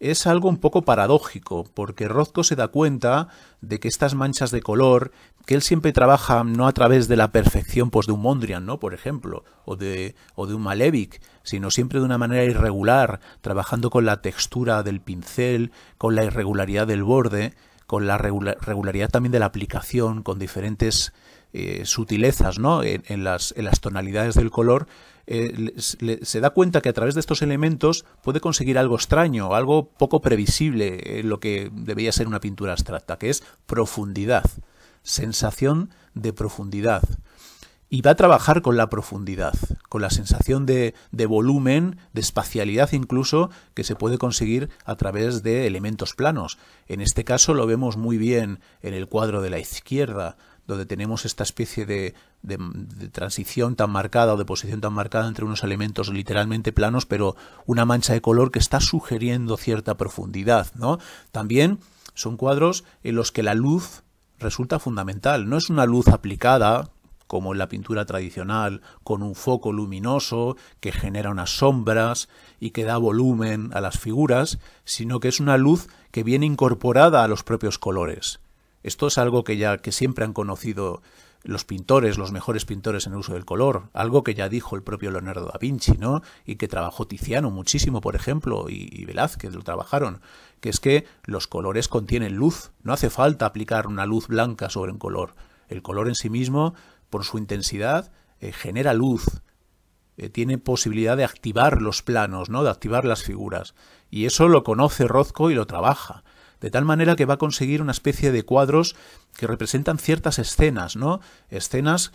es algo un poco paradójico, porque Rozco se da cuenta de que estas manchas de color, que él siempre trabaja no a través de la perfección pues, de un Mondrian, ¿no? por ejemplo, o de, o de un Malevich, sino siempre de una manera irregular, trabajando con la textura del pincel, con la irregularidad del borde, con la regularidad también de la aplicación, con diferentes eh, sutilezas ¿no? en, en las tonalidades del color, eh, se da cuenta que a través de estos elementos puede conseguir algo extraño, algo poco previsible, eh, lo que debería ser una pintura abstracta, que es profundidad, sensación de profundidad. Y va a trabajar con la profundidad, con la sensación de volumen, de espacialidad incluso, que se puede conseguir a través de elementos planos. En este caso lo vemos muy bien en el cuadro de la izquierda, donde tenemos esta especie de, transición tan marcada o de posición tan marcada entre unos elementos literalmente planos, pero una mancha de color que está sugiriendo cierta profundidad. ¿no? También son cuadros en los que la luz resulta fundamental. No es una luz aplicada, como en la pintura tradicional, con un foco luminoso que genera unas sombras y que da volumen a las figuras, sino que es una luz que viene incorporada a los propios colores. Esto es algo que ya que siempre han conocido los pintores, los mejores pintores en el uso del color, algo que ya dijo el propio Leonardo da Vinci, ¿no? Y que trabajó Tiziano muchísimo, por ejemplo, y, Velázquez lo trabajaron, que es que los colores contienen luz, no hace falta aplicar una luz blanca sobre un color. El color en sí mismo, por su intensidad, eh, genera luz, eh, tiene posibilidad de activar los planos, ¿no? de activar las figuras. Y eso lo conoce Rozco y lo trabaja de tal manera que va a conseguir una especie de cuadros que representan ciertas escenas, ¿no? Escenas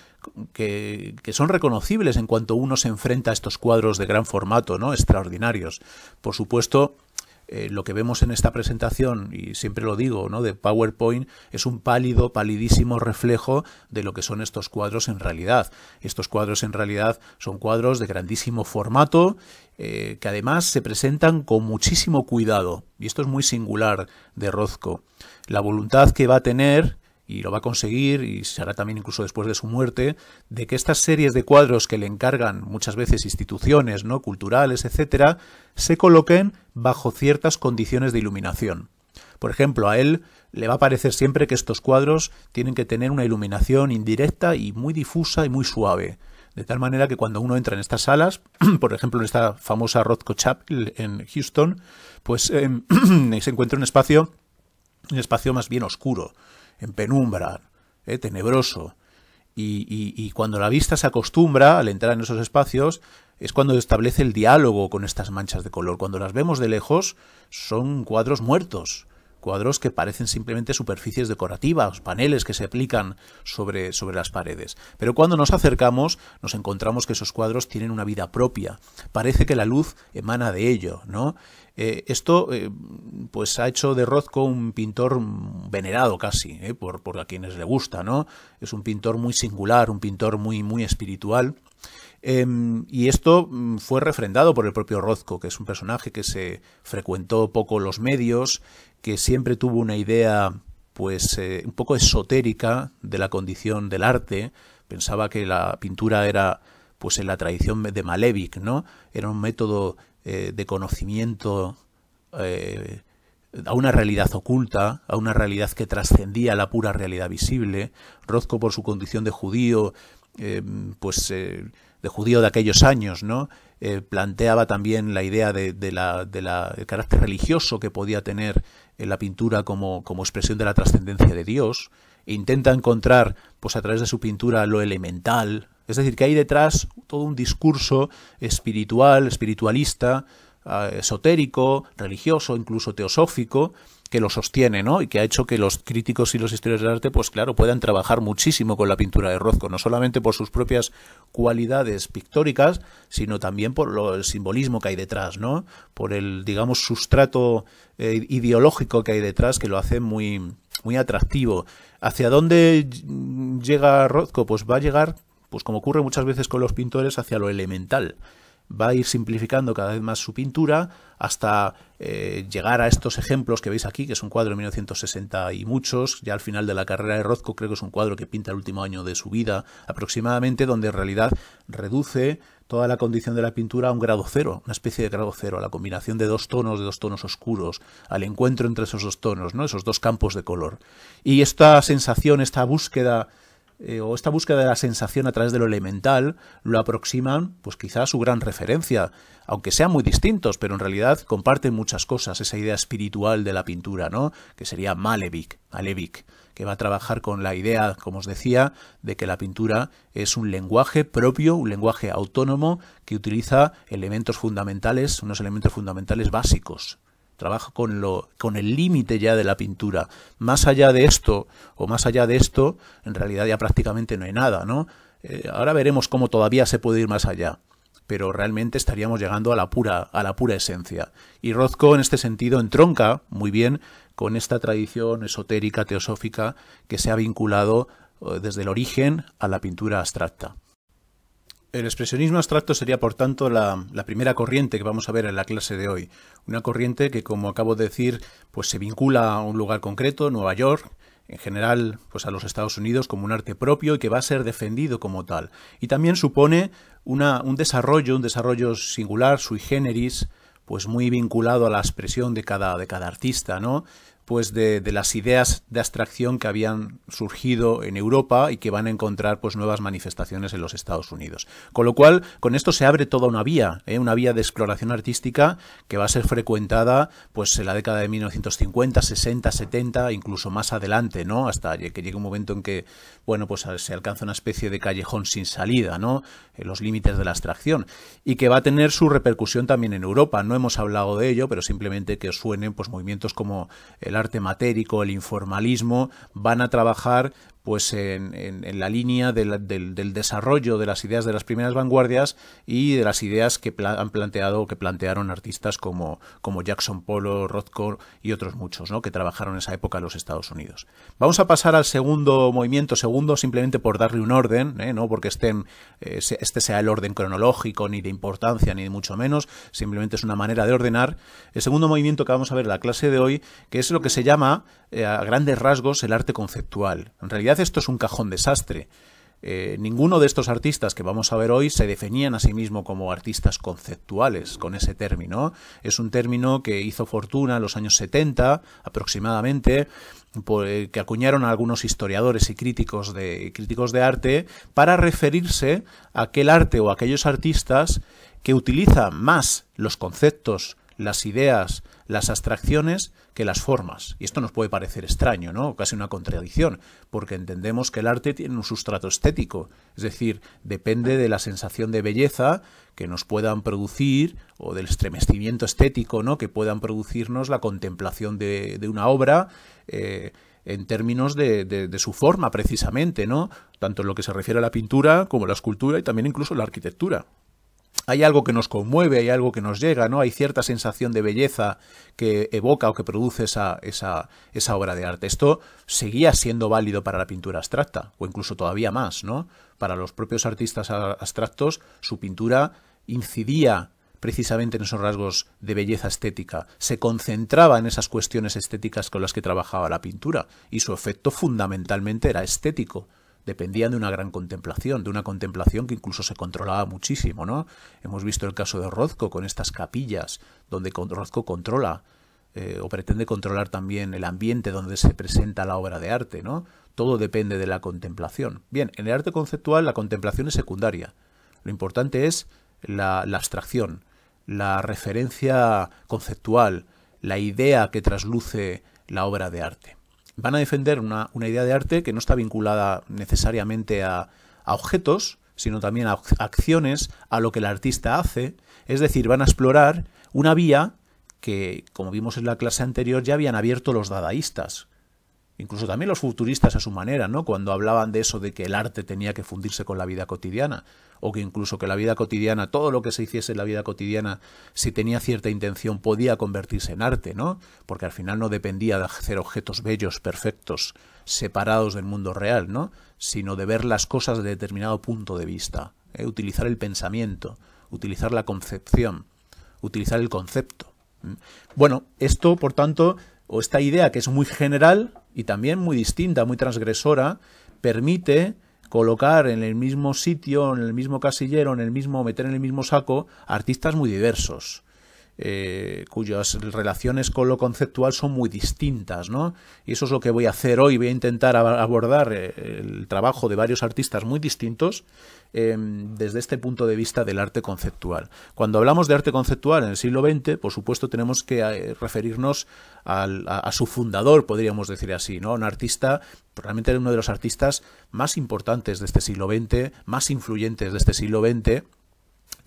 que, que, son reconocibles en cuanto uno se enfrenta a estos cuadros de gran formato, ¿no? Extraordinarios. Por supuesto, eh, lo que vemos en esta presentación, y siempre lo digo, ¿no? de PowerPoint, es un pálido, palidísimo reflejo de lo que son estos cuadros en realidad. Estos cuadros en realidad son cuadros de grandísimo formato, eh, que además se presentan con muchísimo cuidado, y esto es muy singular de Rozco. La voluntad que va a tener y lo va a conseguir y se hará también incluso después de su muerte, de que estas series de cuadros que le encargan muchas veces instituciones, ¿no? culturales, etcétera, se coloquen bajo ciertas condiciones de iluminación. Por ejemplo, a él le va a parecer siempre que estos cuadros tienen que tener una iluminación indirecta y muy difusa y muy suave. De tal manera que cuando uno entra en estas salas, por ejemplo en esta famosa Rothko Chapel en Houston, pues em, se encuentra un espacio, un espacio más bien oscuro, en penumbra, eh, tenebroso. Y, cuando la vista se acostumbra al entrar en esos espacios, es cuando establece el diálogo con estas manchas de color. Cuando las vemos de lejos, son cuadros muertos, cuadros que parecen simplemente superficies decorativas, paneles que se aplican sobre, sobre las paredes. Pero cuando nos acercamos, nos encontramos que esos cuadros tienen una vida propia. Parece que la luz emana de ello, ¿no? Eh, esto eh, pues ha hecho de Rozco un pintor venerado casi, eh, por, a quienes le gusta, ¿no? Es un pintor muy singular, un pintor muy, muy espiritual. Em, y esto mm, fue refrendado por el propio Rozco, que es un personaje que se frecuentó poco los medios, que siempre tuvo una idea pues un poco esotérica de la condición del arte. Pensaba que la pintura era pues en la tradición de Malevich, ¿no? Era un método eh, de conocimiento eh, a una realidad oculta, a una realidad que trascendía la pura realidad visible. Rozco, por su condición de judío, eh, pues de judío de aquellos años, ¿no? planteaba también la idea del de, la, carácter religioso que podía tener la pintura como expresión de la trascendencia de Dios intenta encontrar, pues a través de su pintura, lo elemental. Es decir, que hay detrás todo un discurso espiritual, espiritualista, ah, esotérico, religioso, incluso teosófico, que lo sostiene, ¿no? Y que ha hecho que los críticos y los historiadores del arte, pues claro, puedan trabajar muchísimo con la pintura de Rozco, no solamente por sus propias cualidades pictóricas, sino también por el simbolismo que hay detrás, ¿no? Por el, digamos, sustrato eh, ideológico que hay detrás que lo hace muy, muy atractivo. ¿Hacia dónde llega Rozco? Pues va a llegar, pues como ocurre muchas veces con los pintores, hacia lo elemental va a ir simplificando cada vez más su pintura hasta eh, llegar a estos ejemplos que veis aquí, que es un cuadro de 1960 y muchos, ya al final de la carrera de Rozco creo que es un cuadro que pinta el último año de su vida aproximadamente, donde en realidad reduce toda la condición de la pintura a un grado cero, una especie de grado cero, a la combinación de dos tonos, de dos tonos oscuros, al encuentro entre esos dos tonos, ¿no? esos dos campos de color. Y esta sensación, esta búsqueda eh, o esta búsqueda de la sensación a través de lo elemental lo aproximan, pues quizá a su gran referencia, aunque sean muy distintos, pero en realidad comparten muchas cosas, esa idea espiritual de la pintura, ¿no? Que sería Malevich, Malevich que va a trabajar con la idea, como os decía, de que la pintura es un lenguaje propio, un lenguaje autónomo que utiliza elementos fundamentales, unos elementos fundamentales básicos trabajo con, lo, con el límite ya de la pintura. Más allá de esto, o más allá de esto, en realidad ya prácticamente no hay nada, ¿no? Eh, ahora veremos cómo todavía se puede ir más allá pero realmente estaríamos llegando a la pura, a la pura esencia. Y Rozco en este sentido entronca muy bien con esta tradición esotérica, teosófica, que se ha vinculado eh, desde el origen a la pintura abstracta. El expresionismo abstracto sería, por tanto, la, primera corriente que vamos a ver en la clase de hoy. Una corriente que, como acabo de decir, pues se vincula a un lugar concreto, Nueva York, en general, pues a los Estados Unidos como un arte propio y que va a ser defendido como tal. Y también supone una, un desarrollo, un desarrollo singular, sui generis, pues muy vinculado a la expresión de cada, de cada artista, ¿no? pues de, las ideas de abstracción que habían surgido en Europa y que van a encontrar pues nuevas manifestaciones en los Estados Unidos. Con lo cual, con esto se abre toda una vía, ¿eh? una vía de exploración artística que va a ser frecuentada pues en la década de 1950, 60, 70, incluso más adelante, ¿no? Hasta que llegue un momento en que, bueno, pues se alcanza una especie de callejón sin salida, ¿no? En los límites de la abstracción y que va a tener su repercusión también en Europa. No hemos hablado de ello, pero simplemente que suenen pues movimientos como el arte matérico, el informalismo, van a trabajar pues en, en, la línea del, desarrollo de las ideas de las primeras vanguardias y de las ideas que han planteado que plantearon artistas como, como Jackson Polo, Rothko y otros muchos ¿no? que trabajaron en esa época en los Estados Unidos. Vamos a pasar al segundo movimiento, segundo simplemente por darle un orden, ¿eh? no porque estén, eh, este sea el orden cronológico ni de importancia ni de mucho menos, simplemente es una manera de ordenar. El segundo movimiento que vamos a ver en la clase de hoy, que es lo que se llama eh, a grandes rasgos el arte conceptual. En realidad esto es un cajón desastre. Eh, ninguno de estos artistas que vamos a ver hoy se definían a sí mismo como artistas conceptuales con ese término. Es un término que hizo fortuna en los años 70 aproximadamente, eh, que acuñaron a algunos historiadores y críticos de, críticos de arte para referirse a aquel arte o a aquellos artistas que utilizan más los conceptos las ideas, las abstracciones que las formas. Y esto nos puede parecer extraño, ¿no? Casi una contradicción, porque entendemos que el arte tiene un sustrato estético, es decir, depende de la sensación de belleza que nos puedan producir o del estremecimiento estético, ¿no? Que puedan producirnos la contemplación de, una obra. Eh, en términos de, su forma, precisamente, ¿no? Tanto en lo que se refiere a la pintura, como a la escultura y también incluso la arquitectura hay algo que nos conmueve, hay algo que nos llega, ¿no? Hay cierta sensación de belleza que evoca o que produce esa, obra de arte. Esto seguía siendo válido para la pintura abstracta, o incluso todavía más, ¿no? Para los propios artistas abstractos, su pintura incidía precisamente en esos rasgos de belleza estética, se concentraba en esas cuestiones estéticas con las que trabajaba la pintura, y su efecto fundamentalmente era estético dependían de una gran contemplación, de una contemplación que incluso se controlaba muchísimo, ¿no? Hemos visto el caso de Rozco con estas capillas, donde Rozco controla eh, o pretende controlar también el ambiente donde se presenta la obra de arte, ¿no? Todo depende de la contemplación. Bien, en el arte conceptual la contemplación es secundaria. Lo importante es la abstracción, la referencia conceptual, la idea que trasluce la obra de arte van a defender una, idea de arte que no está vinculada necesariamente a, a objetos, sino también a acciones, a lo que el artista hace. Es decir, van a explorar una vía que, como vimos en la clase anterior, ya habían abierto los dadaístas. Incluso también los futuristas a su manera, ¿no? Cuando hablaban de eso de que el arte tenía que fundirse con la vida cotidiana o que incluso que la vida cotidiana, todo lo que se hiciese en la vida cotidiana, si tenía cierta intención, podía convertirse en arte, ¿no? Porque al final no dependía de hacer objetos bellos, perfectos, separados del mundo real, ¿no? Sino de ver las cosas de determinado punto de vista, ¿eh? utilizar el pensamiento, utilizar la concepción, utilizar el concepto. Bueno, esto, por tanto, o esta idea que es muy general y también muy distinta, muy transgresora, permite colocar en el mismo sitio, en el mismo casillero, en el mismo, meter en el mismo saco artistas muy diversos. Eh, cuyas relaciones con lo conceptual son muy distintas, ¿no? Y eso es lo que voy a hacer hoy. Voy a intentar abordar eh, el trabajo de varios artistas muy distintos em, desde este punto de vista del arte conceptual. Cuando hablamos de arte conceptual en el siglo XX, por supuesto, tenemos que eh, referirnos a, su fundador, podríamos decir así, ¿no? Un artista, realmente uno de los artistas más importantes de este siglo XX, más influyentes de este siglo XX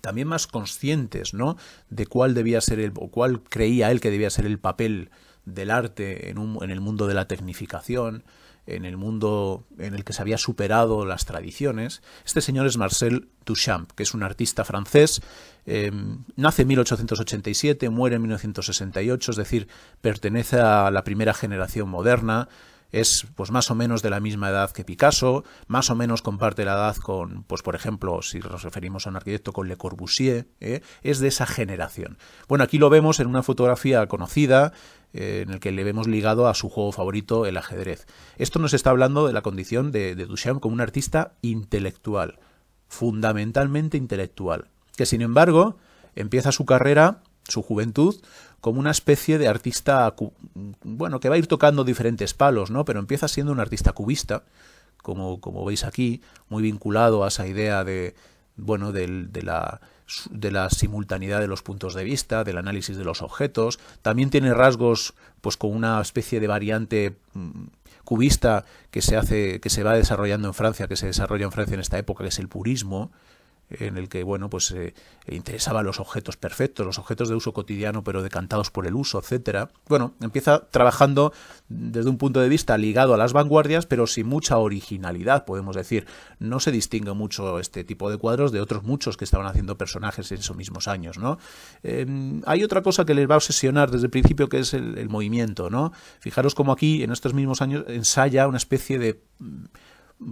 también más conscientes, ¿no? De cuál debía ser el, o cuál creía él que debía ser el papel del arte en, un, en el mundo de la tecnificación, en el mundo en el que se había superado las tradiciones. Este señor es Marcel Duchamp, que es un artista francés, eh, nace en 1887, muere en 1968, es decir, pertenece a la primera generación moderna, es pues más o menos de la misma edad que Picasso, más o menos comparte la edad con, pues por ejemplo, si nos referimos a un arquitecto con Le Corbusier, ¿eh? es de esa generación. Bueno, aquí lo vemos en una fotografía conocida eh, en la que le vemos ligado a su juego favorito, el ajedrez. Esto nos está hablando de la condición de, de Duchamp como un artista intelectual, fundamentalmente intelectual, que sin embargo empieza su carrera su juventud como una especie de artista, bueno, que va a ir tocando diferentes palos, ¿no? Pero empieza siendo un artista cubista, como, veis aquí, muy vinculado a esa idea de, bueno, de, de, la, de la simultaneidad de los puntos de vista, del análisis de los objetos. También tiene rasgos, pues, con una especie de variante mm, cubista que se hace, que se va desarrollando en Francia, que se desarrolla en Francia en esta época, que es el purismo, en el que bueno pues eh, interesaba los objetos perfectos los objetos de uso cotidiano pero decantados por el uso etcétera bueno empieza trabajando desde un punto de vista ligado a las vanguardias pero sin mucha originalidad podemos decir no se distingue mucho este tipo de cuadros de otros muchos que estaban haciendo personajes en esos mismos años no em, hay otra cosa que les va a obsesionar desde el principio que es el, el movimiento no fijaros como aquí en estos mismos años ensaya una especie de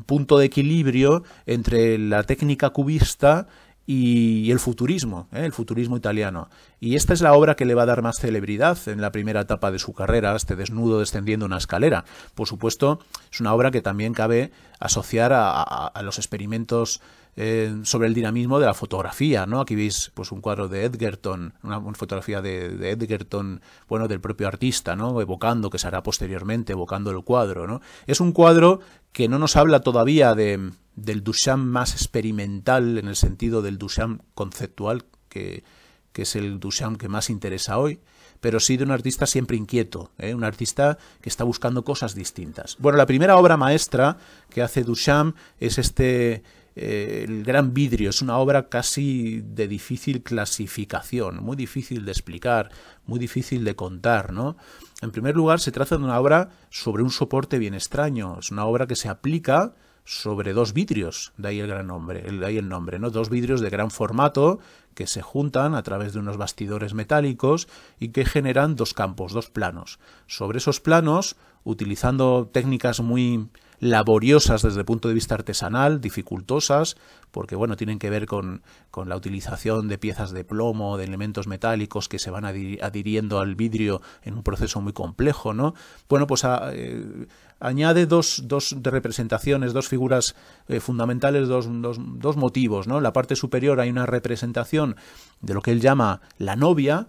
punto de equilibrio entre la técnica cubista y el futurismo, ¿eh? el futurismo italiano. Y esta es la obra que le va a dar más celebridad en la primera etapa de su carrera, este desnudo descendiendo una escalera. Por supuesto, es una obra que también cabe asociar a los experimentos eh, sobre el dinamismo de la fotografía, ¿no? Aquí veis pues, un cuadro de Edgerton, una, fotografía de, Edgerton, bueno, del propio artista, ¿no? Evocando, que se hará posteriormente, evocando el cuadro, ¿no? Es un cuadro que no nos habla todavía del Duchamp más experimental, en el sentido del Duchamp conceptual, que, es el Duchamp que más interesa hoy, pero sí de un artista siempre inquieto, ¿eh? un artista que está buscando cosas distintas. Bueno, la primera obra maestra que hace Duchamp es este, eh, el Gran Vidrio es una obra casi de difícil clasificación, muy difícil de explicar, muy difícil de contar, ¿no? En primer lugar, se trata de una obra sobre un soporte bien extraño, es una obra que se aplica sobre dos vidrios, de ahí el gran nombre, de ahí el nombre, ¿no? Dos vidrios de gran formato que se juntan a través de unos bastidores metálicos y que generan dos campos, dos planos. Sobre esos planos, utilizando técnicas muy laboriosas desde el punto de vista artesanal, dificultosas, porque bueno, tienen que ver con, con la utilización de piezas de plomo, de elementos metálicos que se van adhiriendo al vidrio en un proceso muy complejo, ¿no? Bueno, pues eh, añade dos, dos, representaciones, dos figuras eh, fundamentales, dos, dos, motivos, ¿no? En la parte superior hay una representación de lo que él llama la novia,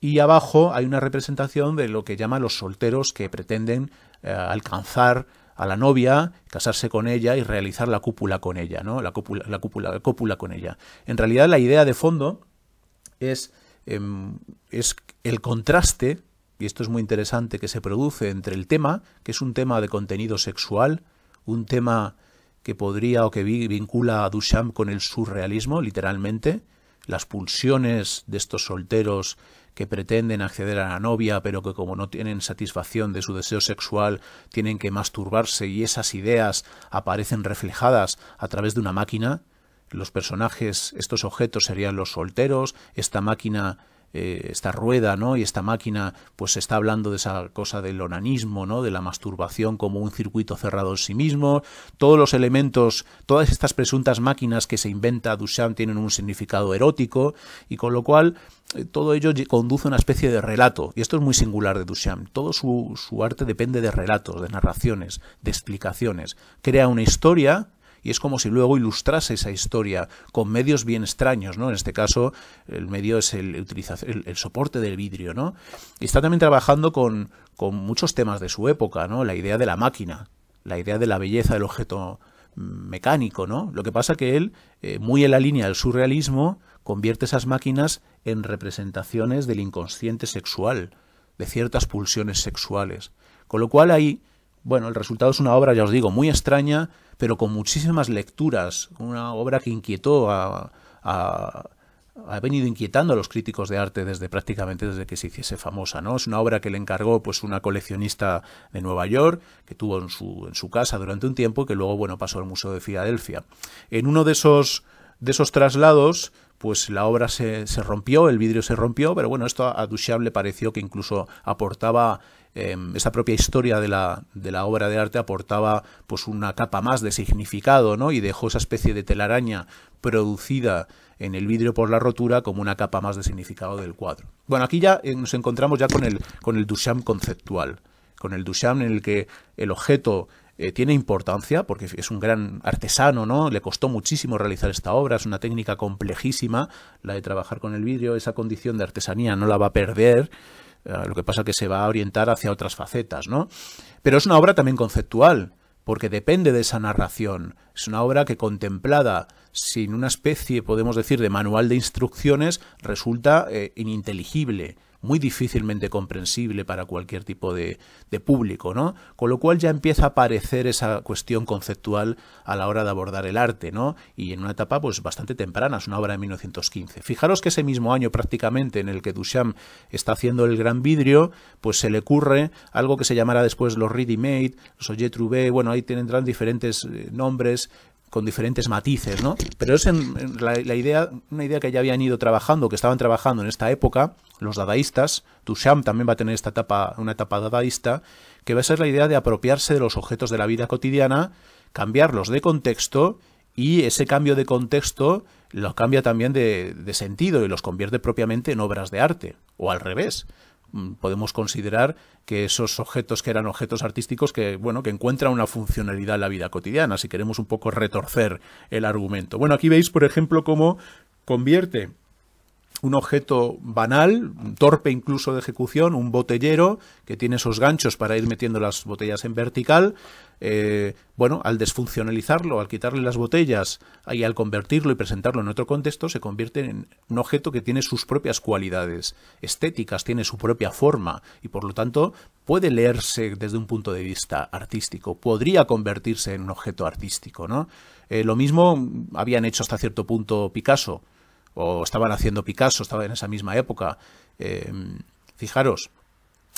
y abajo hay una representación de lo que llama los solteros que pretenden eh, alcanzar a la novia, casarse con ella y realizar la cúpula con ella, ¿no? La la cúpula, con ella. En realidad la idea de fondo es, em, es el contraste, y esto es muy interesante, que se produce entre el tema, que es un tema de contenido sexual, un tema que podría o que vincula a Duchamp con el surrealismo, literalmente, las pulsiones de estos solteros que pretenden acceder a la novia, pero que como no tienen satisfacción de su deseo sexual, tienen que masturbarse y esas ideas aparecen reflejadas a través de una máquina. Los personajes, estos objetos serían los solteros, esta máquina eh, esta rueda ¿no? y esta máquina pues está hablando de esa cosa del onanismo, ¿no? de la masturbación como un circuito cerrado en sí mismo, todos los elementos, todas estas presuntas máquinas que se inventa Duchamp tienen un significado erótico y con lo cual eh, todo ello conduce a una especie de relato y esto es muy singular de Duchamp, todo su arte depende de relatos, de narraciones, de explicaciones, crea una historia y es como si luego ilustrase esa historia con medios bien extraños, ¿no? En este caso, el medio es el, soporte del vidrio, ¿no? Y está también trabajando con, con muchos temas de su época, ¿no? La idea de la máquina, la idea de la belleza del objeto mecánico, ¿no? Lo que pasa que él, eh, muy en la línea del surrealismo, convierte esas máquinas en representaciones del inconsciente sexual, de ciertas pulsiones sexuales. Con lo cual hay... Bueno, el resultado es una obra, ya os digo, muy extraña, pero con muchísimas lecturas, una obra que inquietó a, a ha venido inquietando a los críticos de arte desde prácticamente desde que se hiciese famosa, ¿no? Es una obra que le encargó pues una coleccionista de Nueva York que tuvo en su, en su casa durante un tiempo que luego bueno pasó al Museo de Filadelfia. En uno de esos de esos traslados pues la obra se, se rompió, el vidrio se rompió, pero bueno, esto a Duchamp le pareció que incluso aportaba Em, esa propia historia de la, obra de arte aportaba pues una capa más de significado, ¿no? Y dejó esa especie de telaraña producida en el vidrio por la rotura como una capa más de significado del cuadro. Bueno, aquí ya eh, nos encontramos ya con el, con el Duchamp conceptual, con el Duchamp en el que el objeto eh, tiene importancia porque es un gran artesano, ¿no? Le costó muchísimo realizar esta obra, es una técnica complejísima la de trabajar con el vidrio, esa condición de artesanía no la va a perder Ah, lo que pasa que se va a orientar hacia otras facetas, ¿no? Pero es una obra también conceptual, porque depende de esa narración. Es una obra que contemplada sin una especie, podemos decir, de manual de instrucciones, resulta eh, ininteligible muy difícilmente comprensible para cualquier tipo de, público, ¿no? Con lo cual ya empieza a aparecer esa cuestión conceptual a la hora de abordar el arte, ¿no? Y en una etapa pues bastante temprana, es una obra de 1915. Fijaros que ese mismo año prácticamente en el que Duchamp está haciendo el gran vidrio, pues se le ocurre algo que se llamará después los Ready Made, los objet bueno, ahí tendrán diferentes eh, nombres, con diferentes matices, ¿no? Pero es en, la, idea, una idea que ya habían ido trabajando, que estaban trabajando en esta época, los dadaístas, Duchamp también va a tener esta etapa, una etapa dadaísta, que va a ser la idea de apropiarse de los objetos de la vida cotidiana, cambiarlos de contexto y ese cambio de contexto los cambia también de, de sentido y los convierte propiamente en obras de arte, o al revés. Mm, podemos considerar que esos objetos que eran objetos artísticos que bueno que encuentran una funcionalidad en la vida cotidiana si queremos un poco retorcer el argumento bueno aquí veis por ejemplo cómo convierte un objeto banal, torpe incluso de ejecución, un botellero que tiene esos ganchos para ir metiendo las botellas en vertical. Eh, bueno, al desfuncionalizarlo, al quitarle las botellas y al convertirlo y presentarlo en otro contexto, se convierte en un objeto que tiene sus propias cualidades estéticas, tiene su propia forma y por lo tanto puede leerse desde un punto de vista artístico, podría convertirse en un objeto artístico. ¿no? Eh, lo mismo habían hecho hasta cierto punto Picasso o estaban haciendo Picasso, estaba en esa misma época. Eh, fijaros,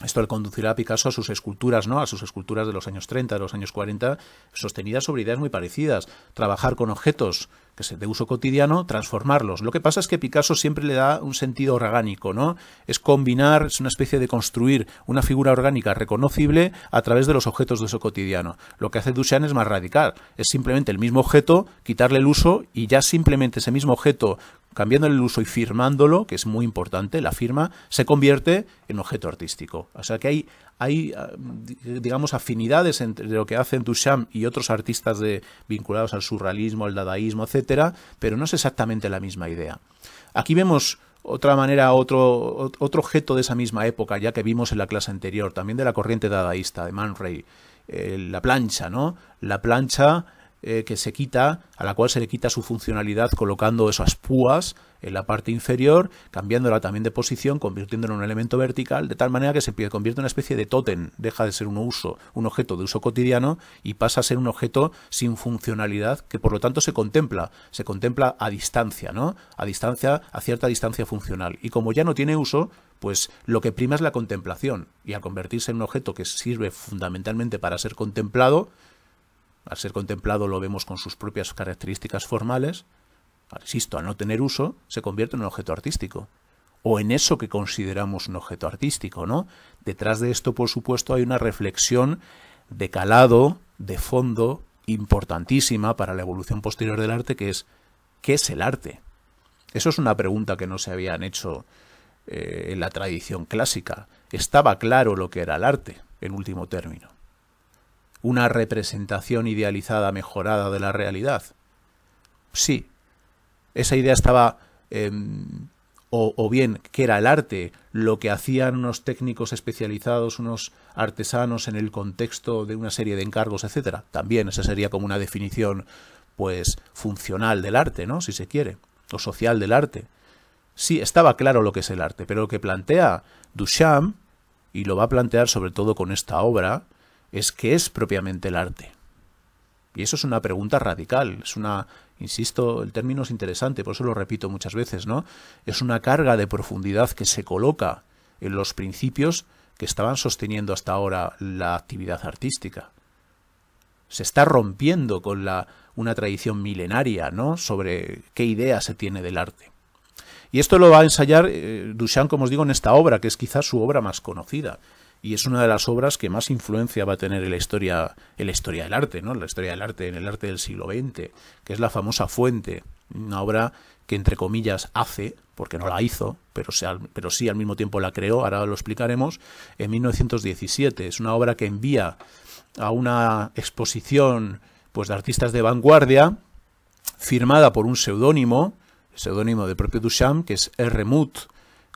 esto le conducirá a Picasso a sus esculturas, ¿no? A sus esculturas de los años 30, de los años 40, sostenidas sobre ideas muy parecidas. Trabajar con objetos que se de uso cotidiano, transformarlos. Lo que pasa es que Picasso siempre le da un sentido orgánico, ¿no? Es combinar, es una especie de construir una figura orgánica reconocible a través de los objetos de uso cotidiano. Lo que hace Duchamp es más radical. Es simplemente el mismo objeto, quitarle el uso y ya simplemente ese mismo objeto cambiando el uso y firmándolo, que es muy importante, la firma se convierte en objeto artístico. O sea que hay, hay ah, digamos, afinidades entre lo que hacen Duchamp y otros artistas de, vinculados al surrealismo, al dadaísmo, etcétera, pero no es exactamente la misma idea. Aquí vemos otra manera, otro, otro objeto de esa misma época, ya que vimos en la clase anterior, también de la corriente dadaísta, de Man Ray, eh, la plancha, ¿no? La plancha eh, que se quita, a la cual se le quita su funcionalidad colocando esas púas en la parte inferior, cambiándola también de posición, convirtiéndola en un elemento vertical, de tal manera que se convierte en una especie de tótem, deja de ser un uso, un objeto de uso cotidiano y pasa a ser un objeto sin funcionalidad que por lo tanto se contempla, se contempla a distancia, ¿no? A distancia, a cierta distancia funcional. Y como ya no tiene uso, pues lo que prima es la contemplación y al convertirse en un objeto que sirve fundamentalmente para ser contemplado, al ser contemplado lo vemos con sus propias características formales, insisto, al no tener uso, se convierte en un objeto artístico. O en eso que consideramos un objeto artístico, ¿no? Detrás de esto, por supuesto, hay una reflexión de calado, de fondo, importantísima para la evolución posterior del arte, que es ¿qué es el arte? Eso es una pregunta que no se habían hecho eh, en la tradición clásica. Estaba claro lo que era el arte, en último término una representación idealizada, mejorada de la realidad. Sí, esa idea estaba... Em, o, o, bien que era el arte, lo que hacían unos técnicos especializados, unos artesanos en el contexto de una serie de encargos, etcétera. También esa sería como una definición, pues, funcional del arte, ¿no? Si se quiere, o social del arte. Sí, estaba claro lo que es el arte, pero lo que plantea Duchamp, y lo va a plantear sobre todo con esta obra, es qué es propiamente el arte. Y eso es una pregunta radical, es una, insisto, el término es interesante, por eso lo repito muchas veces, ¿no? Es una carga de profundidad que se coloca en los principios que estaban sosteniendo hasta ahora la actividad artística. Se está rompiendo con la, una tradición milenaria, ¿no? Sobre qué idea se tiene del arte. Y esto lo va a ensayar eh, Duchamp, como os digo, en esta obra, que es quizás su obra más conocida, y es una de las obras que más influencia va a tener en la historia, en la historia del arte, ¿no? En la historia del arte, en el arte del siglo XX, que es la famosa Fuente, una obra que entre comillas hace, porque no la hizo, pero, se, pero sí al mismo tiempo la creó, ahora lo explicaremos, en 1917. Es una obra que envía a una exposición pues, de artistas de vanguardia, firmada por un seudónimo, seudónimo de propio Duchamp, que es R. Mut,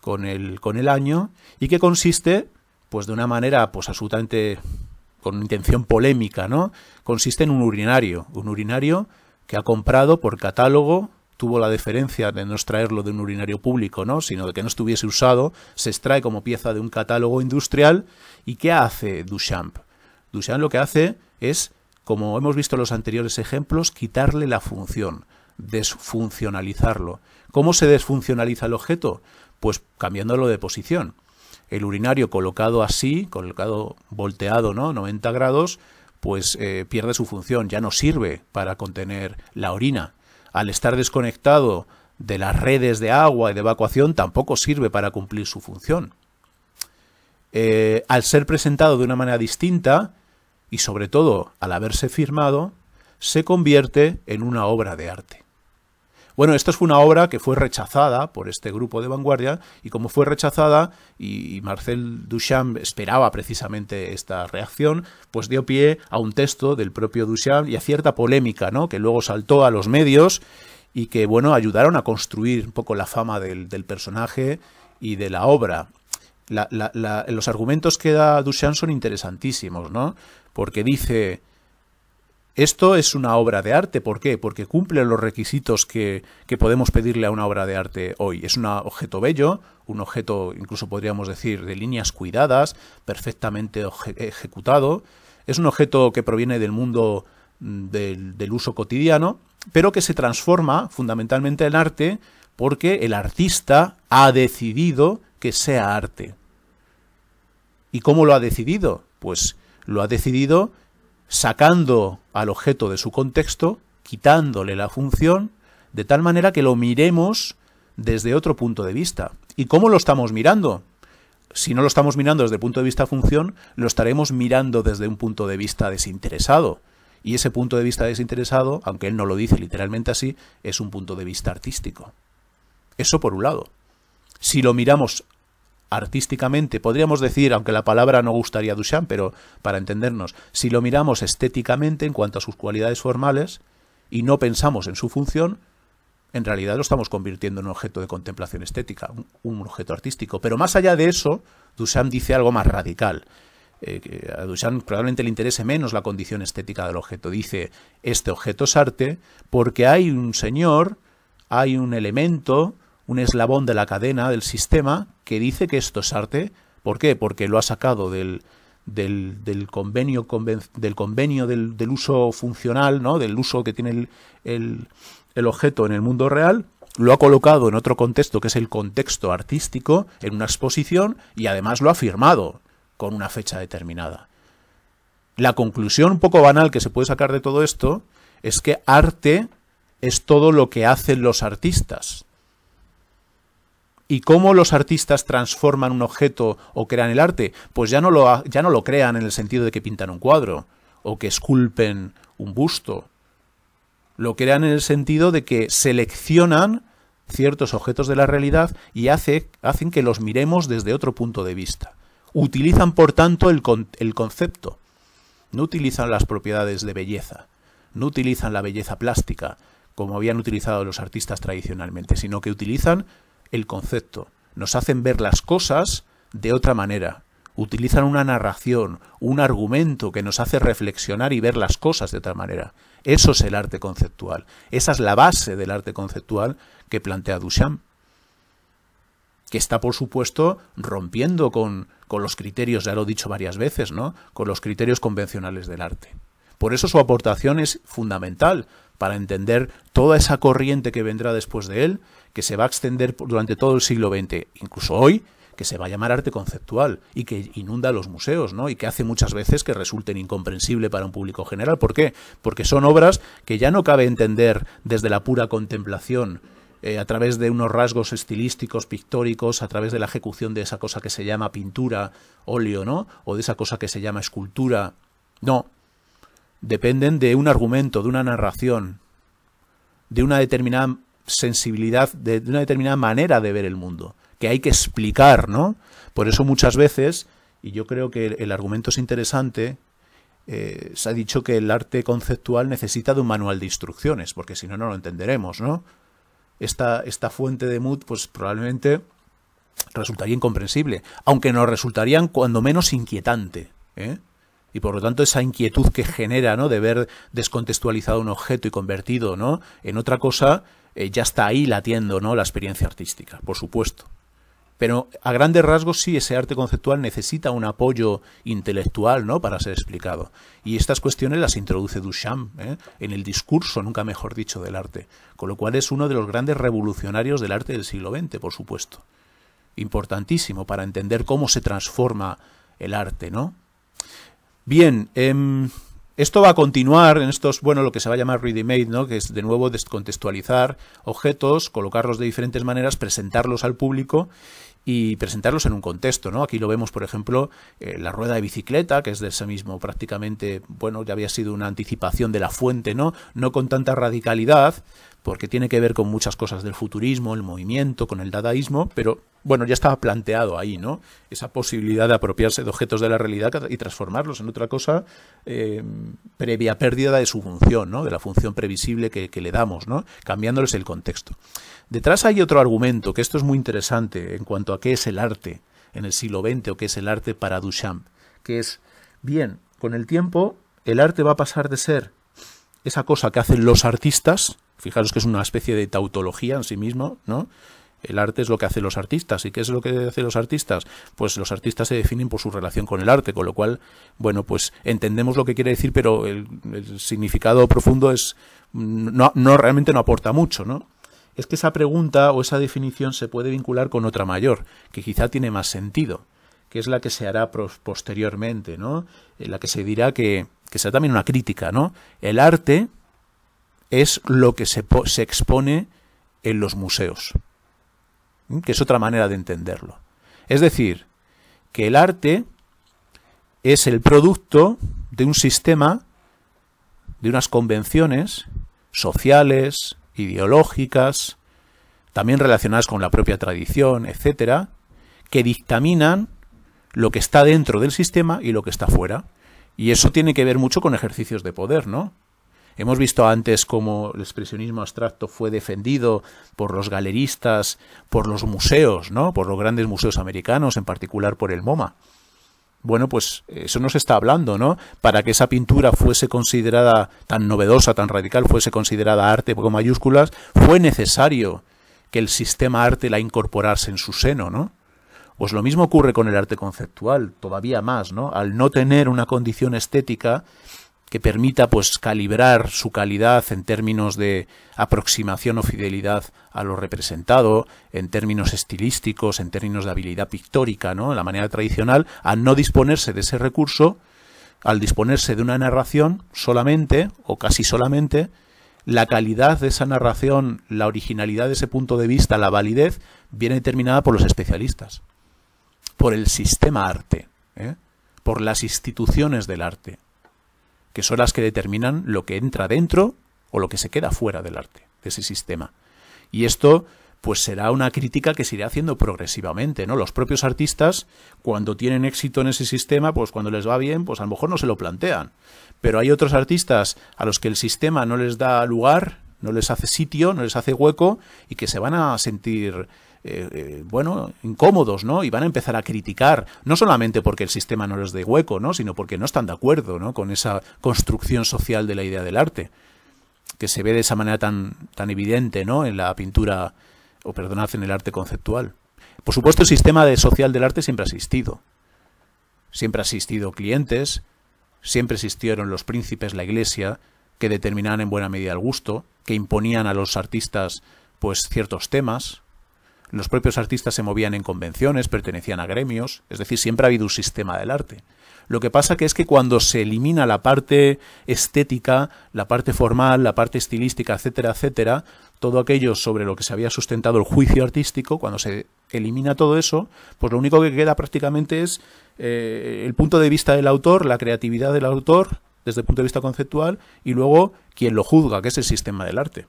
con el, con el año, y que consiste pues de una manera pues absolutamente con intención polémica, ¿no? Consiste en un urinario, un urinario que ha comprado por catálogo, tuvo la deferencia de no extraerlo de un urinario público, ¿no? sino de que no estuviese usado, se extrae como pieza de un catálogo industrial y ¿qué hace Duchamp? Duchamp lo que hace es, como hemos visto en los anteriores ejemplos, quitarle la función, desfuncionalizarlo. ¿Cómo se desfuncionaliza el objeto? Pues cambiándolo de posición el urinario colocado así, colocado volteado, ¿no? 90 grados, pues eh, pierde su función, ya no sirve para contener la orina. Al estar desconectado de las redes de agua y de evacuación, tampoco sirve para cumplir su función. Eh, al ser presentado de una manera distinta, y sobre todo al haberse firmado, se convierte en una obra de arte. Bueno, esto fue una obra que fue rechazada por este grupo de vanguardia y como fue rechazada y Marcel Duchamp esperaba precisamente esta reacción, pues dio pie a un texto del propio Duchamp y a cierta polémica, ¿no? Que luego saltó a los medios y que, bueno, ayudaron a construir un poco la fama del, personaje y de la obra. los argumentos que da Duchamp son interesantísimos, ¿no? Porque dice esto es una obra de arte, ¿por qué? Porque cumple los requisitos que, podemos pedirle a una obra de arte hoy. Es un objeto bello, un objeto incluso podríamos decir de líneas cuidadas, perfectamente ejecutado. Es un objeto que proviene del mundo mm, del uso cotidiano, pero que se transforma fundamentalmente en arte porque el artista ha decidido que sea arte. ¿Y cómo lo ha decidido? Pues lo ha decidido sacando al objeto de su contexto, quitándole la función, de tal manera que lo miremos desde otro punto de vista. ¿Y cómo lo estamos mirando? Si no lo estamos mirando desde el punto de vista función, lo estaremos mirando desde un punto de vista desinteresado. Y ese punto de vista desinteresado, aunque él no lo dice literalmente así, es un punto de vista artístico. Eso por un lado. Si lo miramos artísticamente, podríamos decir, aunque la palabra no gustaría a Duchamp, pero para entendernos, si lo miramos estéticamente en cuanto a sus cualidades formales y no pensamos en su función, en realidad lo estamos convirtiendo en un objeto de contemplación estética, un, objeto artístico. Pero más allá de eso, Duchamp dice algo más radical. Eh, a Duchamp probablemente le interese menos la condición estética del objeto. Dice, este objeto es arte porque hay un señor, hay un elemento, un eslabón de la cadena del sistema que dice que esto es arte. ¿Por qué? Porque lo ha sacado del, convenio, del, convenio uso funcional, ¿no? del uso que tiene el, el objeto en el mundo real, lo ha colocado en otro contexto que es el contexto artístico, en una exposición, y además lo ha firmado con una fecha determinada. La conclusión un poco banal que se puede sacar de todo esto es que arte es todo lo que hacen los artistas, ¿Y cómo los artistas transforman un objeto o crean el arte? Pues ya no lo, ya no lo crean en el sentido de que pintan un cuadro o que esculpen un busto. Lo crean en el sentido de que seleccionan ciertos objetos de la realidad y hacen que los miremos desde otro punto de vista. Utilizan, por tanto, el concepto. No utilizan las propiedades de belleza. No utilizan la belleza plástica, como habían utilizado los artistas tradicionalmente, sino que utilizan el concepto, nos hacen ver las cosas de otra manera, utilizan una narración, un argumento que nos hace reflexionar y ver las cosas de otra manera. Eso es el arte conceptual, esa es la base del arte conceptual que plantea Duchamp que está, por supuesto, rompiendo con, con, los criterios, ya lo he dicho varias veces, ¿no? con los criterios convencionales del arte. Por eso su aportación es fundamental para entender toda esa corriente que vendrá después de él que se va a extender durante todo el siglo XX, incluso hoy, que se va a llamar arte conceptual y que inunda los museos, ¿no? Y que hace muchas veces que resulten incomprensible para un público general. ¿Por qué? Porque son obras que ya no cabe entender desde la pura contemplación. Eh, a través de unos rasgos estilísticos, pictóricos, a través de la ejecución de esa cosa que se llama pintura, óleo, ¿no? O de esa cosa que se llama escultura. No. Dependen de un argumento, de una narración, de una determinada sensibilidad, de, una determinada manera de ver el mundo, que hay que explicar, ¿no? Por eso muchas veces, y yo creo que el, argumento es interesante, eh, se ha dicho que el arte conceptual necesita de un manual de instrucciones, porque si no, no lo entenderemos, ¿no? Esta, esta fuente de mood, pues probablemente resultaría incomprensible, aunque nos resultaría cuando menos inquietante. ¿eh? Y por lo tanto, esa inquietud que genera, ¿no? De ver descontextualizado un objeto y convertido, ¿no? En otra cosa, eh, ya está ahí latiendo ¿no? la experiencia artística, por supuesto. Pero a grandes rasgos sí, ese arte conceptual necesita un apoyo intelectual ¿no? para ser explicado. Y estas cuestiones las introduce Duchamp ¿eh? en el discurso, nunca mejor dicho, del arte. Con lo cual es uno de los grandes revolucionarios del arte del siglo XX, por supuesto. Importantísimo para entender cómo se transforma el arte, ¿no? Bien, em, esto va a continuar en estos, bueno, lo que se va a llamar ready-made, ¿no? que es de nuevo descontextualizar objetos, colocarlos de diferentes maneras, presentarlos al público y presentarlos en un contexto, ¿no? Aquí lo vemos, por ejemplo, eh, la rueda de bicicleta, que es de ese mismo prácticamente, bueno, ya había sido una anticipación de la fuente, ¿no? No con tanta radicalidad, porque tiene que ver con muchas cosas del futurismo, el movimiento, con el dadaísmo, pero bueno, ya estaba planteado ahí, ¿no? Esa posibilidad de apropiarse de objetos de la realidad y transformarlos en otra cosa eh, previa pérdida de su función, ¿no? De la función previsible que, que le damos, ¿no? Cambiándoles el contexto. Detrás hay otro argumento, que esto es muy interesante en cuanto a qué es el arte en el siglo XX o qué es el arte para Duchamp, que es, bien, con el tiempo el arte va a pasar de ser esa cosa que hacen los artistas, fijaros que es una especie de tautología en sí mismo, ¿no? El arte es lo que hacen los artistas. ¿Y qué es lo que hacen los artistas? Pues los artistas se definen por su relación con el arte, con lo cual, bueno, pues entendemos lo que quiere decir, pero el, significado profundo es no, no, realmente no aporta mucho, ¿no? es que esa pregunta o esa definición se puede vincular con otra mayor, que quizá tiene más sentido, que es la que se hará posteriormente, ¿no? En eh, la que se dirá que, que será también una crítica, ¿no? El arte es lo que se, se expone en los museos, que es otra manera de entenderlo. Es decir, que el arte es el producto de un sistema, de unas convenciones sociales, ideológicas, también relacionadas con la propia tradición, etcétera, que dictaminan lo que está dentro del sistema y lo que está fuera. Y eso tiene que ver mucho con ejercicios de poder, ¿no? Hemos visto antes cómo el expresionismo abstracto fue defendido por los galeristas, por los museos, ¿no? Por los grandes museos americanos, en particular por el MoMA. Bueno, pues eso no se está hablando, ¿no? Para que esa pintura fuese considerada tan novedosa, tan radical, fuese considerada arte con mayúsculas, fue necesario que el sistema arte la incorporase en su seno, ¿no? Pues lo mismo ocurre con el arte conceptual, todavía más, ¿no? Al no tener una condición estética, que permita pues calibrar su calidad en términos de aproximación o fidelidad a lo representado, en términos estilísticos, en términos de habilidad pictórica, ¿no? la manera tradicional, al no disponerse de ese recurso, al disponerse de una narración solamente o casi solamente, la calidad de esa narración, la originalidad de ese punto de vista, la validez, viene determinada por los especialistas, por el sistema arte, ¿eh? por las instituciones del arte que son las que determinan lo que entra dentro o lo que se queda fuera del arte, de ese sistema. Y esto pues será una crítica que se irá haciendo progresivamente, ¿no? Los propios artistas, cuando tienen éxito en ese sistema, pues cuando les va bien, pues a lo mejor no se lo plantean. Pero hay otros artistas a los que el sistema no les da lugar, no les hace sitio, no les hace hueco y que se van a sentir eh, eh, bueno, incómodos, ¿no? Y van a empezar a criticar, no solamente porque el sistema no les dé hueco, ¿no? Sino porque no están de acuerdo, ¿no? Con esa construcción social de la idea del arte, que se ve de esa manera tan, tan evidente, ¿no? En la pintura, o perdonad, en el arte conceptual. Por supuesto, el sistema social del arte siempre ha existido. Siempre ha existido clientes, siempre existieron los príncipes, la iglesia, que determinaban en buena medida el gusto, que imponían a los artistas pues ciertos temas, los propios artistas se movían en convenciones, pertenecían a gremios, es decir, siempre ha habido un sistema del arte. Lo que pasa que es que cuando se elimina la parte estética, la parte formal, la parte estilística, etcétera, etcétera, todo aquello sobre lo que se había sustentado el juicio artístico, cuando se elimina todo eso, pues lo único que queda prácticamente es eh, el punto de vista del autor, la creatividad del autor desde el punto de vista conceptual y luego quien lo juzga, que es el sistema del arte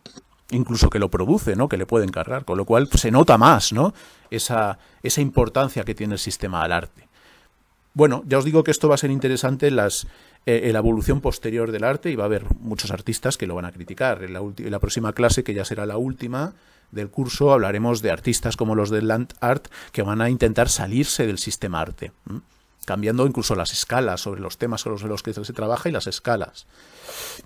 incluso que lo produce, ¿no? que le puede encargar, con lo cual pues, se nota más ¿no? esa, esa importancia que tiene el sistema al arte. Bueno, ya os digo que esto va a ser interesante en las, eh, la evolución posterior del arte y va a haber muchos artistas que lo van a criticar. En la, próxima clase, que ya será la última del curso, hablaremos de artistas como los del Land Art que van a intentar salirse del sistema arte cambiando incluso las escalas sobre los temas sobre los que se trabaja y las escalas.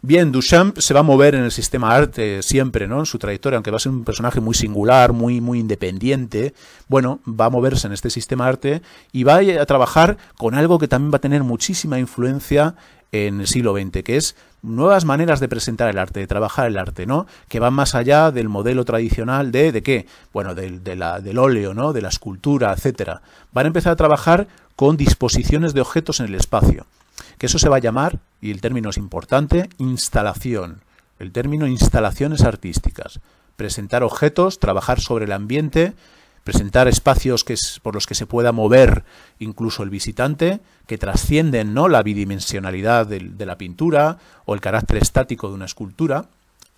Bien, Duchamp se va a mover en el sistema arte siempre, ¿no? En su trayectoria, aunque va a ser un personaje muy singular, muy, muy independiente, bueno, va a moverse en este sistema arte y va a trabajar con algo que también va a tener muchísima influencia en el siglo XX, que es nuevas maneras de presentar el arte, de trabajar el arte, ¿no? Que van más allá del modelo tradicional de, ¿de qué? Bueno, del óleo, ¿no? De la escultura, etcétera. Van a empezar a trabajar con disposiciones de objetos en el espacio, que eso se va a llamar, y el término es importante, instalación. El término instalaciones artísticas. Presentar objetos, trabajar sobre el ambiente, presentar espacios que por los que se pueda mover incluso el visitante, que trascienden ¿no? la bidimensionalidad de la pintura o el carácter estático de una escultura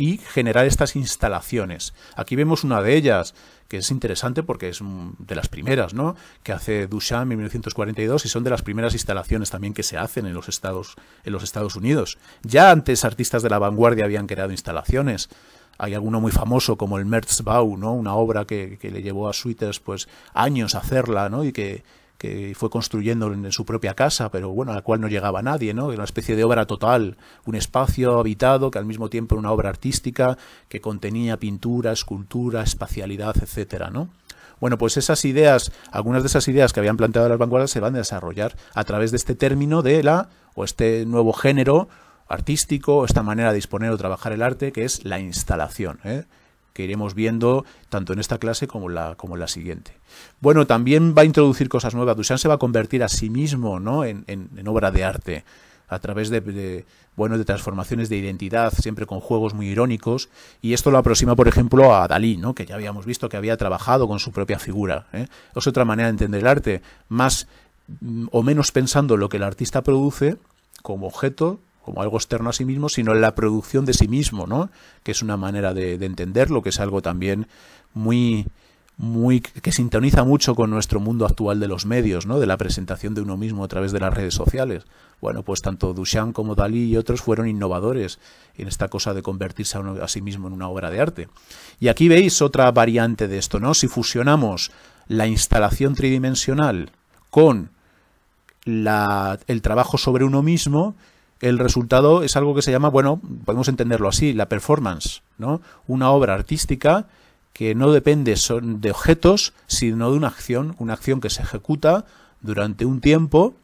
y generar estas instalaciones. Aquí vemos una de ellas, que es interesante porque es mm, de las primeras, ¿no? Que hace Duchamp en 1942 y son de las primeras instalaciones también que se hacen en los Estados, en los Estados Unidos. Ya antes artistas de la vanguardia habían creado instalaciones. Hay alguno muy famoso como el Merzbau, ¿no? Una obra que, le llevó a sweeters pues años hacerla, ¿no? Y que, que fue construyendo en su propia casa, pero bueno, a la cual no llegaba nadie, ¿no? Era una especie de obra total, un espacio habitado que al mismo tiempo era una obra artística que contenía pintura, escultura, espacialidad, etcétera, ¿no? Bueno, pues esas ideas, algunas de esas ideas que habían planteado las vanguardas se van a desarrollar a través de este término de la, o este nuevo género artístico, esta manera de disponer o trabajar el arte, que es la instalación. ¿eh? que iremos viendo tanto en esta clase como en la, como la siguiente. Bueno, también va a introducir cosas nuevas. Duchamp se va a convertir a sí mismo ¿no? en, obra de arte a través de, bueno, de transformaciones de identidad, siempre con juegos muy irónicos, y esto lo aproxima, por ejemplo, a Dalí, ¿no? que ya habíamos visto que había trabajado con su propia figura. ¿eh? Es otra manera de entender el arte, más mm, o menos pensando lo que el artista produce como objeto como algo externo a sí mismo, sino en la producción de sí mismo, ¿no? Que es una manera de, entenderlo, que es algo también muy, muy, que sintoniza mucho con nuestro mundo actual de los medios, ¿no? De la presentación de uno mismo a través de las redes sociales. Bueno, pues tanto Duchamp como Dalí y otros fueron innovadores en esta cosa de convertirse a, uno, a sí mismo en una obra de arte. Y aquí veis otra variante de esto, ¿no? Si fusionamos la instalación tridimensional con el trabajo sobre uno mismo, el resultado es algo que se llama, bueno, podemos entenderlo así, la performance, ¿no? Una obra artística que no depende de objetos, sino de una acción, una acción que se ejecuta durante un tiempo,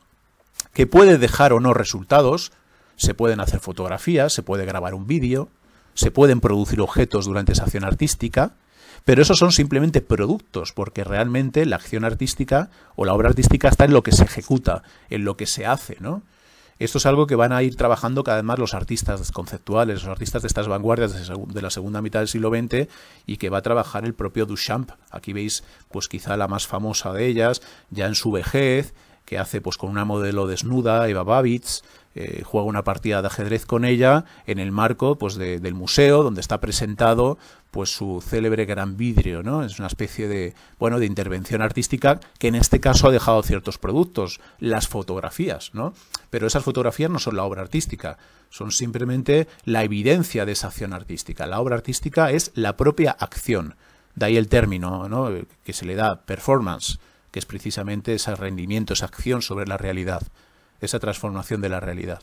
que puede dejar o no resultados, se pueden hacer fotografías, se puede grabar un vídeo, se pueden producir objetos durante esa acción artística, pero esos son simplemente productos, porque realmente la acción artística o la obra artística está en lo que se ejecuta, en lo que se hace, ¿no? Esto es algo que van a ir trabajando cada vez más los artistas conceptuales, los artistas de estas vanguardias de la segunda mitad del siglo XX y que va a trabajar el propio Duchamp. Aquí veis, pues quizá la más famosa de ellas, ya en su vejez, que hace pues con una modelo desnuda, Eva Babitz. Eh, juega una partida de ajedrez con ella en el marco pues, del museo donde está presentado pues su célebre gran vidrio, ¿no? Es una especie de, bueno, de intervención artística que en este caso ha dejado ciertos productos, las fotografías, ¿no? Pero esas fotografías no son la obra artística, son simplemente la evidencia de esa acción artística. La obra artística es la propia acción, de ahí el término, ¿no? que se le da performance, que es precisamente ese rendimiento, esa acción sobre la realidad esa transformación de la realidad.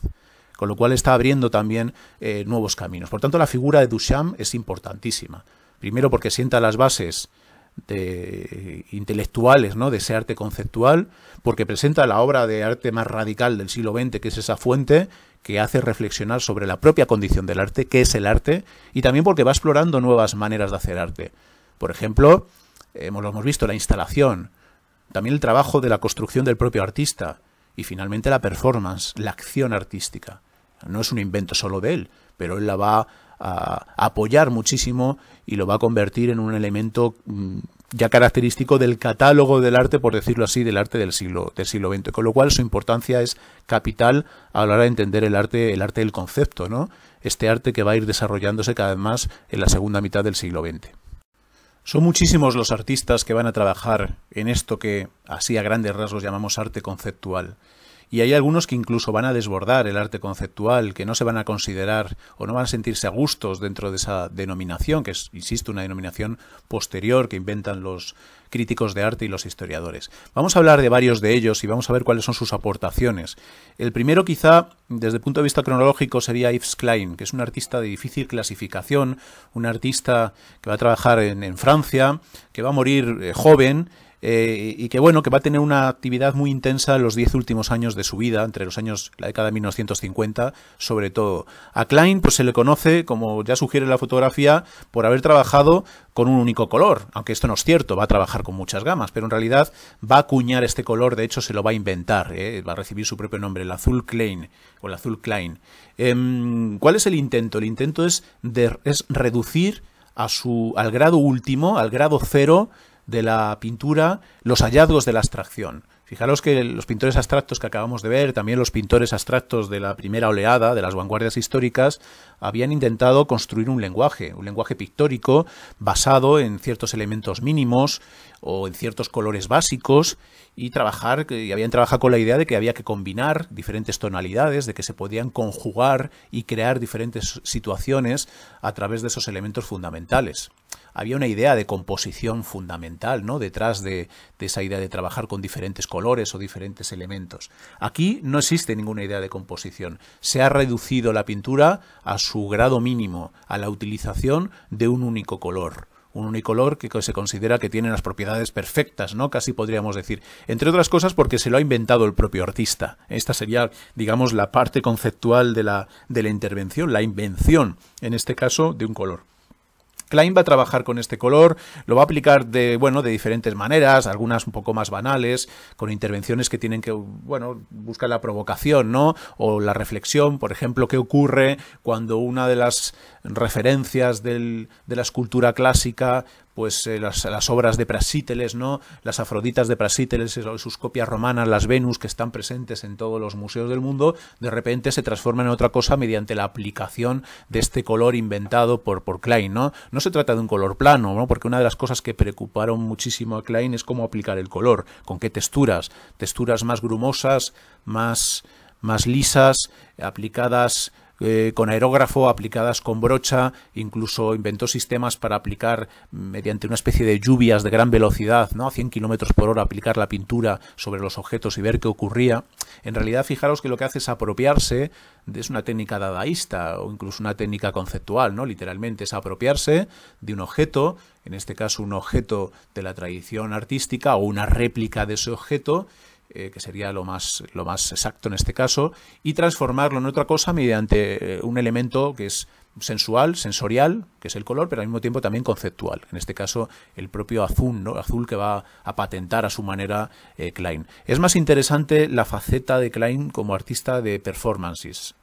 Con lo cual está abriendo también eh, nuevos caminos. Por tanto, la figura de Duchamp es importantísima. Primero porque sienta las bases de, eh, intelectuales ¿no? de ese arte conceptual, porque presenta la obra de arte más radical del siglo XX, que es esa fuente que hace reflexionar sobre la propia condición del arte, que es el arte, y también porque va explorando nuevas maneras de hacer arte. Por ejemplo, hemos, hemos visto la instalación, también el trabajo de la construcción del propio artista, y finalmente la performance, la acción artística. No es un invento solo de él, pero él la va a apoyar muchísimo y lo va a convertir en un elemento mm, ya característico del catálogo del arte, por decirlo así, del arte del siglo, del siglo XX. Con lo cual su importancia es capital a la hora de entender el arte, el arte del concepto, ¿no? Este arte que va a ir desarrollándose cada vez más en la segunda mitad del siglo XX. Son muchísimos los artistas que van a trabajar en esto que así a grandes rasgos llamamos arte conceptual y hay algunos que incluso van a desbordar el arte conceptual, que no se van a considerar o no van a sentirse a gustos dentro de esa denominación, que es, insisto, una denominación posterior que inventan los críticos de arte y los historiadores. Vamos a hablar de varios de ellos y vamos a ver cuáles son sus aportaciones. El primero quizá, desde el punto de vista cronológico, sería Yves Klein, que es un artista de difícil clasificación, un artista que va a trabajar en, Francia, que va a morir eh, joven, eh, y que bueno, que va a tener una actividad muy intensa en los diez últimos años de su vida, entre los años, la década de 1950, sobre todo. A Klein pues se le conoce, como ya sugiere la fotografía, por haber trabajado con un único color, aunque esto no es cierto, va a trabajar con muchas gamas, pero en realidad va a acuñar este color, de hecho se lo va a inventar, eh, va a recibir su propio nombre, el azul Klein o el azul Klein. Em, ¿Cuál es el intento? El intento es, es reducir a su, al grado último, al grado cero, de la pintura los hallazgos de la abstracción. Fijaros que los pintores abstractos que acabamos de ver, también los pintores abstractos de la primera oleada, de las vanguardias históricas, habían intentado construir un lenguaje, un lenguaje pictórico basado en ciertos elementos mínimos o en ciertos colores básicos y trabajar, habían trabajado con la idea de que había que combinar diferentes tonalidades, de que se podían conjugar y crear diferentes situaciones a través de esos elementos fundamentales había una idea de composición fundamental, ¿no? Detrás de, de, esa idea de trabajar con diferentes colores o diferentes elementos. Aquí no existe ninguna idea de composición. Se ha reducido la pintura a su grado mínimo a la utilización de un único color un único color que se considera que tiene las propiedades perfectas, ¿no? Casi podríamos decir. Entre otras cosas porque se lo ha inventado el propio artista. Esta sería, digamos, la parte conceptual de la, de la intervención, la invención, en este caso, de un color va a trabajar con este color, lo va a aplicar de, bueno, de diferentes maneras, algunas un poco más banales, con intervenciones que tienen que, bueno, buscar la provocación, ¿no? O la reflexión, por ejemplo, qué ocurre cuando una de las referencias de la escultura clásica pues eh, las, obras de Prasíteles, ¿no? Las Afroditas de Prasíteles, sus copias romanas, las Venus que están presentes en todos los museos del mundo, de repente se transforman en otra cosa mediante la aplicación de este color inventado por, por Klein, ¿no? No se trata de un color plano, ¿no? Porque una de las cosas que preocuparon muchísimo a Klein es cómo aplicar el color, con qué texturas, texturas más grumosas, más más lisas, aplicadas eh, con aerógrafo aplicadas con brocha, incluso inventó sistemas para aplicar mediante una especie de lluvias de gran velocidad, ¿no? a 100 kilómetros por hora, aplicar la pintura sobre los objetos y ver qué ocurría. En realidad, fijaros que lo que hace es apropiarse, de, es una técnica dadaísta o incluso una técnica conceptual, ¿no? literalmente es apropiarse de un objeto, en este caso un objeto de la tradición artística o una réplica de ese objeto, eh, que sería lo más, lo más exacto en este caso, y transformarlo en otra cosa mediante eh, un elemento que es sensual, sensorial, que es el color, pero al mismo tiempo también conceptual. En este caso, el propio azul, ¿no? azul que va a patentar a su manera eh, Klein. Es más interesante la faceta de Klein como artista de performances,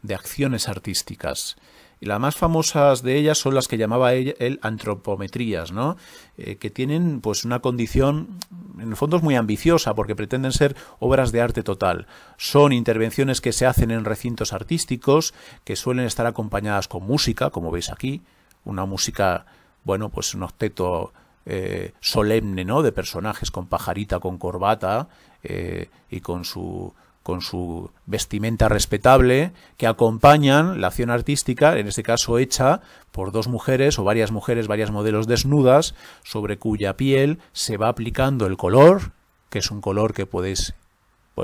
de acciones artísticas. Y las más famosas de ellas son las que llamaba él antropometrías, ¿no? Eh, que tienen pues una condición, en el fondo es muy ambiciosa, porque pretenden ser obras de arte total. Son intervenciones que se hacen en recintos artísticos, que suelen estar acompañadas con música, como veis aquí, una música, bueno, pues un octeto eh, solemne, ¿no? De personajes con pajarita, con corbata eh, y con su con su vestimenta respetable, que acompañan la acción artística, en este caso hecha por dos mujeres o varias mujeres, varias modelos desnudas, sobre cuya piel se va aplicando el color, que es un color que podéis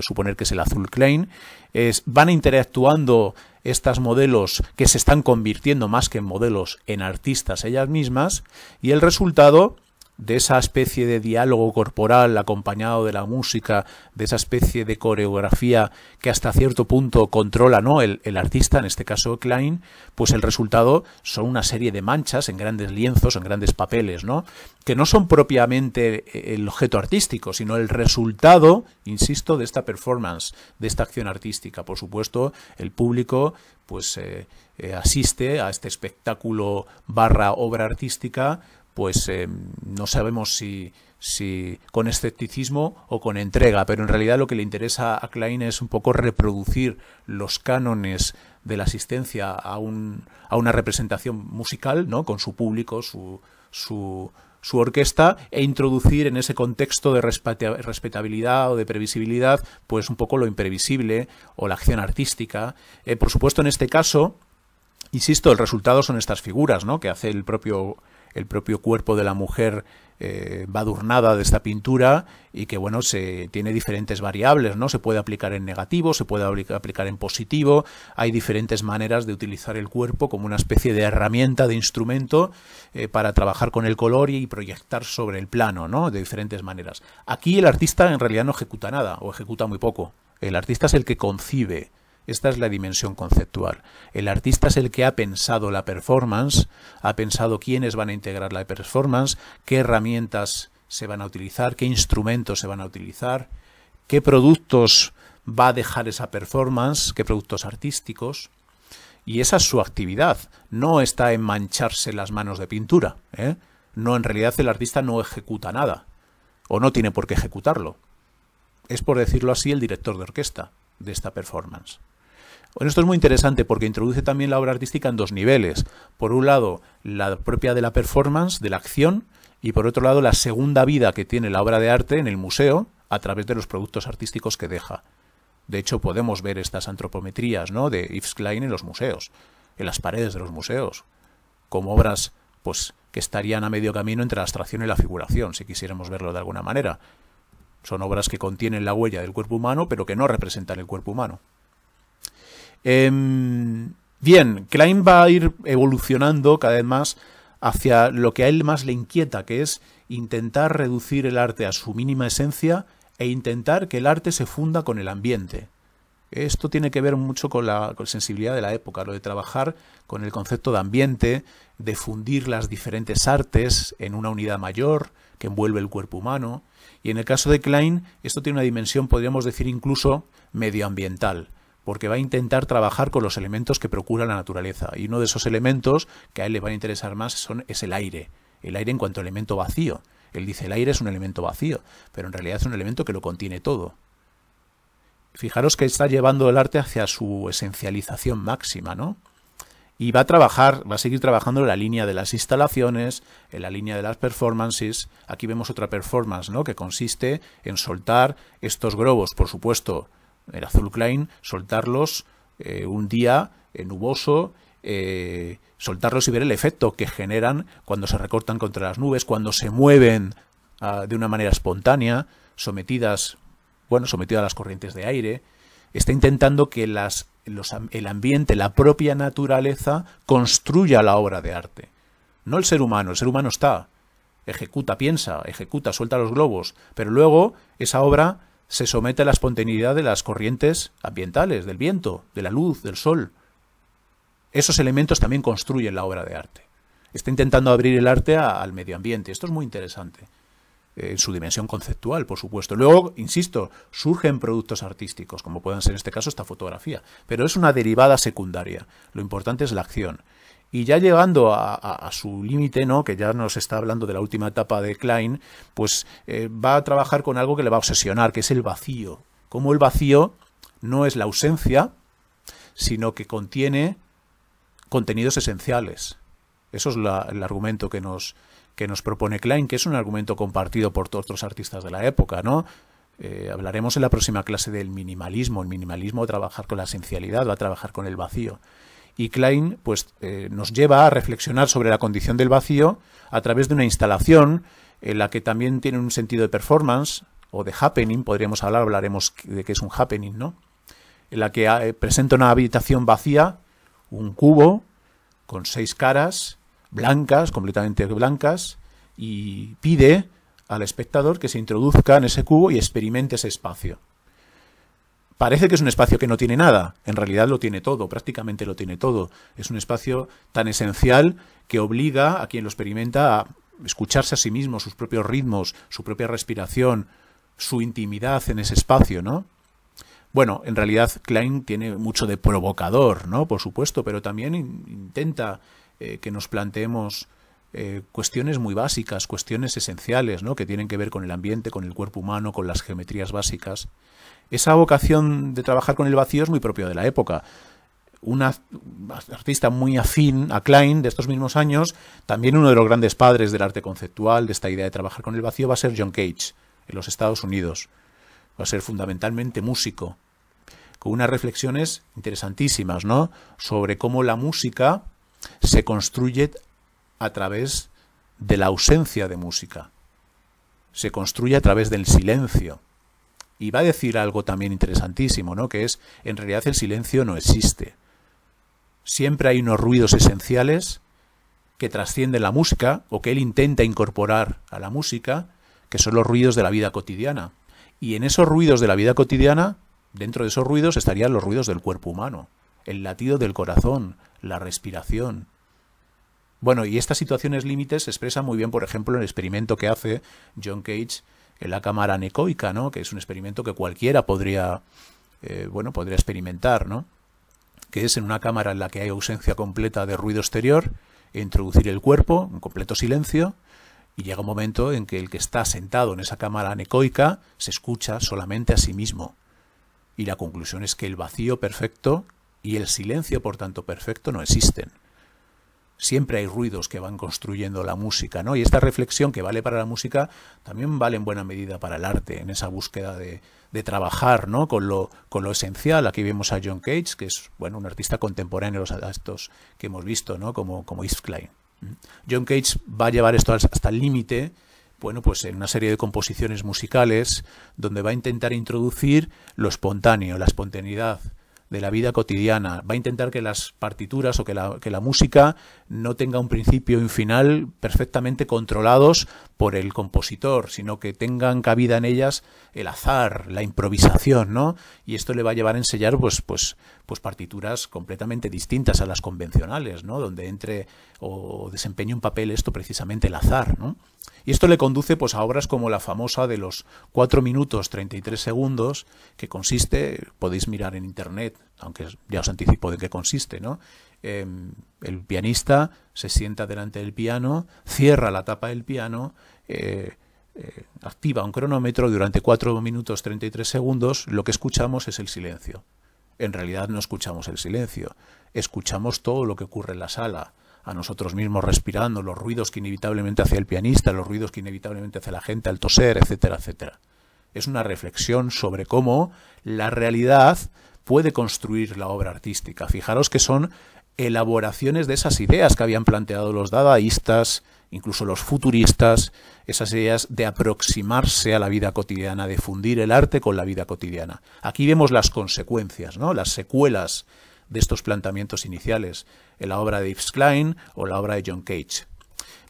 suponer que es el azul Klein, es, van interactuando estas modelos que se están convirtiendo más que en modelos en artistas ellas mismas, y el resultado de esa especie de diálogo corporal acompañado de la música, de esa especie de coreografía que hasta cierto punto controla ¿no? el, artista, en este caso Klein, pues el resultado son una serie de manchas en grandes lienzos, en grandes papeles, ¿no? que no son propiamente eh, el objeto artístico, sino el resultado, insisto, de esta performance, de esta acción artística. Por supuesto, el público pues eh, eh, asiste a este espectáculo barra obra artística pues eh, no sabemos si, con escepticismo o con entrega, pero en realidad lo que le interesa a Klein es un poco reproducir los cánones de la asistencia a, un, a una representación musical, ¿no? con su público, su, orquesta, e introducir en ese contexto de respetabilidad o de previsibilidad, pues un poco lo imprevisible o la acción artística. Eh, por supuesto, en este caso, insisto, el resultado son estas figuras ¿no? que hace el propio el propio cuerpo de la mujer va eh, badurnada de esta pintura y que bueno se tiene diferentes variables no se puede aplicar en negativo se puede aplicar en positivo hay diferentes maneras de utilizar el cuerpo como una especie de herramienta de instrumento eh, para trabajar con el color y proyectar sobre el plano no de diferentes maneras aquí el artista en realidad no ejecuta nada o ejecuta muy poco el artista es el que concibe esta es la dimensión conceptual. El artista es el que ha pensado la performance, ha pensado quiénes van a integrar la performance, qué herramientas se van a utilizar, qué instrumentos se van a utilizar, qué productos va a dejar esa performance, qué productos artísticos. Y esa es su actividad. No está en mancharse las manos de pintura. ¿eh? No, en realidad el artista no ejecuta nada. O no tiene por qué ejecutarlo. Es por decirlo así el director de orquesta de esta performance. Bueno, esto es muy interesante porque introduce también la obra artística en dos niveles. Por un lado, la propia de la performance, de la acción, y por otro lado, la segunda vida que tiene la obra de arte en el museo a través de los productos artísticos que deja. De hecho, podemos ver estas antropometrías ¿no? de Yves Klein en los museos, en las paredes de los museos, como obras pues, que estarían a medio camino entre la abstracción y la figuración, si quisiéramos verlo de alguna manera. Son obras que contienen la huella del cuerpo humano, pero que no representan el cuerpo humano. Em, bien, Klein va a ir evolucionando cada vez más hacia lo que a él más le inquieta, que es intentar reducir el arte a su mínima esencia e intentar que el arte se funda con el ambiente. Esto tiene que ver mucho con la sensibilidad de la época, lo de trabajar con el concepto de ambiente, de fundir las diferentes artes en una unidad mayor que envuelve el cuerpo humano. Y en el caso de Klein, esto tiene una dimensión, podríamos decir, incluso medioambiental porque va a intentar trabajar con los elementos que procura la naturaleza. Y uno de esos elementos que a él le van a interesar más son, es el aire. El aire en cuanto elemento vacío. Él dice el aire es un elemento vacío, pero en realidad es un elemento que lo contiene todo. Fijaros que está llevando el arte hacia su esencialización máxima, ¿no? Y va a trabajar, va a seguir trabajando en la línea de las instalaciones, en la línea de las performances. Aquí vemos otra performance, ¿no? Que consiste en soltar estos globos, por supuesto, el azul Klein, soltarlos eh, un día eh, nuboso, eh, soltarlos y ver el efecto que generan cuando se recortan contra las nubes, cuando se mueven ah, de una manera espontánea, sometidas, bueno, sometidas a las corrientes de aire. Está intentando que las, el ambiente, la propia naturaleza, construya la obra de arte. No el ser humano, el ser humano está, ejecuta, piensa, ejecuta, suelta los globos, pero luego esa obra se somete a la espontaneidad de las corrientes ambientales, del viento, de la luz, del sol. Esos elementos también construyen la obra de arte. Está intentando abrir el arte al medio ambiente. Esto es muy interesante. Eh, en su dimensión conceptual, por supuesto. Luego, insisto, surgen productos artísticos, como pueden ser en este caso esta fotografía. Pero es una derivada secundaria. Lo importante es la acción. Y ya llegando a, su límite, ¿no? que ya nos está hablando de la última etapa de Klein, pues eh, va a trabajar con algo que le va a obsesionar, que es el vacío. Como el vacío no es la ausencia, sino que contiene contenidos esenciales. Eso es el argumento que nos, que nos propone Klein, que es un argumento compartido por todos los artistas de la época, ¿no? Eh, hablaremos en la próxima clase del minimalismo. El minimalismo va a trabajar con la esencialidad, va a trabajar con el vacío y Klein pues, eh, nos lleva a reflexionar sobre la condición del vacío a través de una instalación en la que también tiene un sentido de performance o de happening, podríamos hablar, hablaremos de que es un happening, ¿no? En la que ah, eh, presenta una habitación vacía, un cubo con seis caras blancas, completamente blancas, y pide al espectador que se introduzca en ese cubo y experimente ese espacio. Parece que es un espacio que no tiene nada, en realidad lo tiene todo, prácticamente lo tiene todo. Es un espacio tan esencial que obliga a quien lo experimenta a escucharse a sí mismo, sus propios ritmos, su propia respiración, su intimidad en ese espacio, ¿no? Bueno, en realidad Klein tiene mucho de provocador, ¿no? Por supuesto, pero también intenta eh, que nos planteemos eh, cuestiones muy básicas, cuestiones esenciales, ¿no? Que tienen que ver con el ambiente, con el cuerpo humano, con las geometrías básicas. Esa vocación de trabajar con el vacío es muy propio de la época. Un artista muy afín a Klein de estos mismos años, también uno de los grandes padres del arte conceptual, de esta idea de trabajar con el vacío, va a ser John Cage, en los Estados Unidos. Va a ser fundamentalmente músico, con unas reflexiones interesantísimas, ¿no? Sobre cómo la música se construye a través de la ausencia de música, se construye a través del silencio. Y va a decir algo también interesantísimo, ¿no? Que es, en realidad el silencio no existe. Siempre hay unos ruidos esenciales que trascienden la música o que él intenta incorporar a la música, que son los ruidos de la vida cotidiana. Y en esos ruidos de la vida cotidiana, dentro de esos ruidos estarían los ruidos del cuerpo humano, el latido del corazón, la respiración, bueno, y estas situaciones límites se expresan muy bien, por ejemplo, en el experimento que hace John Cage en la cámara anecoica, ¿no? que es un experimento que cualquiera podría, eh, bueno, podría experimentar, ¿no? que es en una cámara en la que hay ausencia completa de ruido exterior, introducir el cuerpo en completo silencio, y llega un momento en que el que está sentado en esa cámara anecoica se escucha solamente a sí mismo. Y la conclusión es que el vacío perfecto y el silencio, por tanto, perfecto no existen siempre hay ruidos que van construyendo la música, ¿no? Y esta reflexión que vale para la música también vale en buena medida para el arte, en esa búsqueda de, trabajar, ¿no? Con lo, con lo esencial. Aquí vemos a John Cage, que es, bueno, un artista contemporáneo de los estos que hemos visto, ¿no? Como, como Yves Klein. John Cage va a llevar esto hasta el límite, bueno, pues en una serie de composiciones musicales donde va a intentar introducir lo espontáneo, la espontaneidad, de la vida cotidiana. Va a intentar que las partituras o que la, que la música no tenga un principio y un final perfectamente controlados por el compositor, sino que tengan cabida en ellas el azar, la improvisación, ¿no? Y esto le va a llevar a enseñar pues, pues, pues partituras completamente distintas a las convencionales, ¿no? Donde entre o desempeñe un papel esto precisamente el azar, ¿no? Y esto le conduce pues a obras como la famosa de los 4 minutos 33 segundos, que consiste, podéis mirar en internet, aunque ya os anticipo de qué consiste, ¿no? Em, el pianista se sienta delante del piano, cierra la tapa del piano, eh, eh, activa un cronómetro durante 4 minutos 33 segundos, lo que escuchamos es el silencio. En realidad no escuchamos el silencio, escuchamos todo lo que ocurre en la sala, a nosotros mismos respirando, los ruidos que inevitablemente hace el pianista, los ruidos que inevitablemente hace la gente al toser, etcétera, etcétera. Es una reflexión sobre cómo la realidad puede construir la obra artística. Fijaros que son elaboraciones de esas ideas que habían planteado los dadaístas, incluso los futuristas, esas ideas de aproximarse a la vida cotidiana, de fundir el arte con la vida cotidiana. Aquí vemos las consecuencias, ¿no? las secuelas de estos planteamientos iniciales, en la obra de Yves Klein o la obra de John Cage.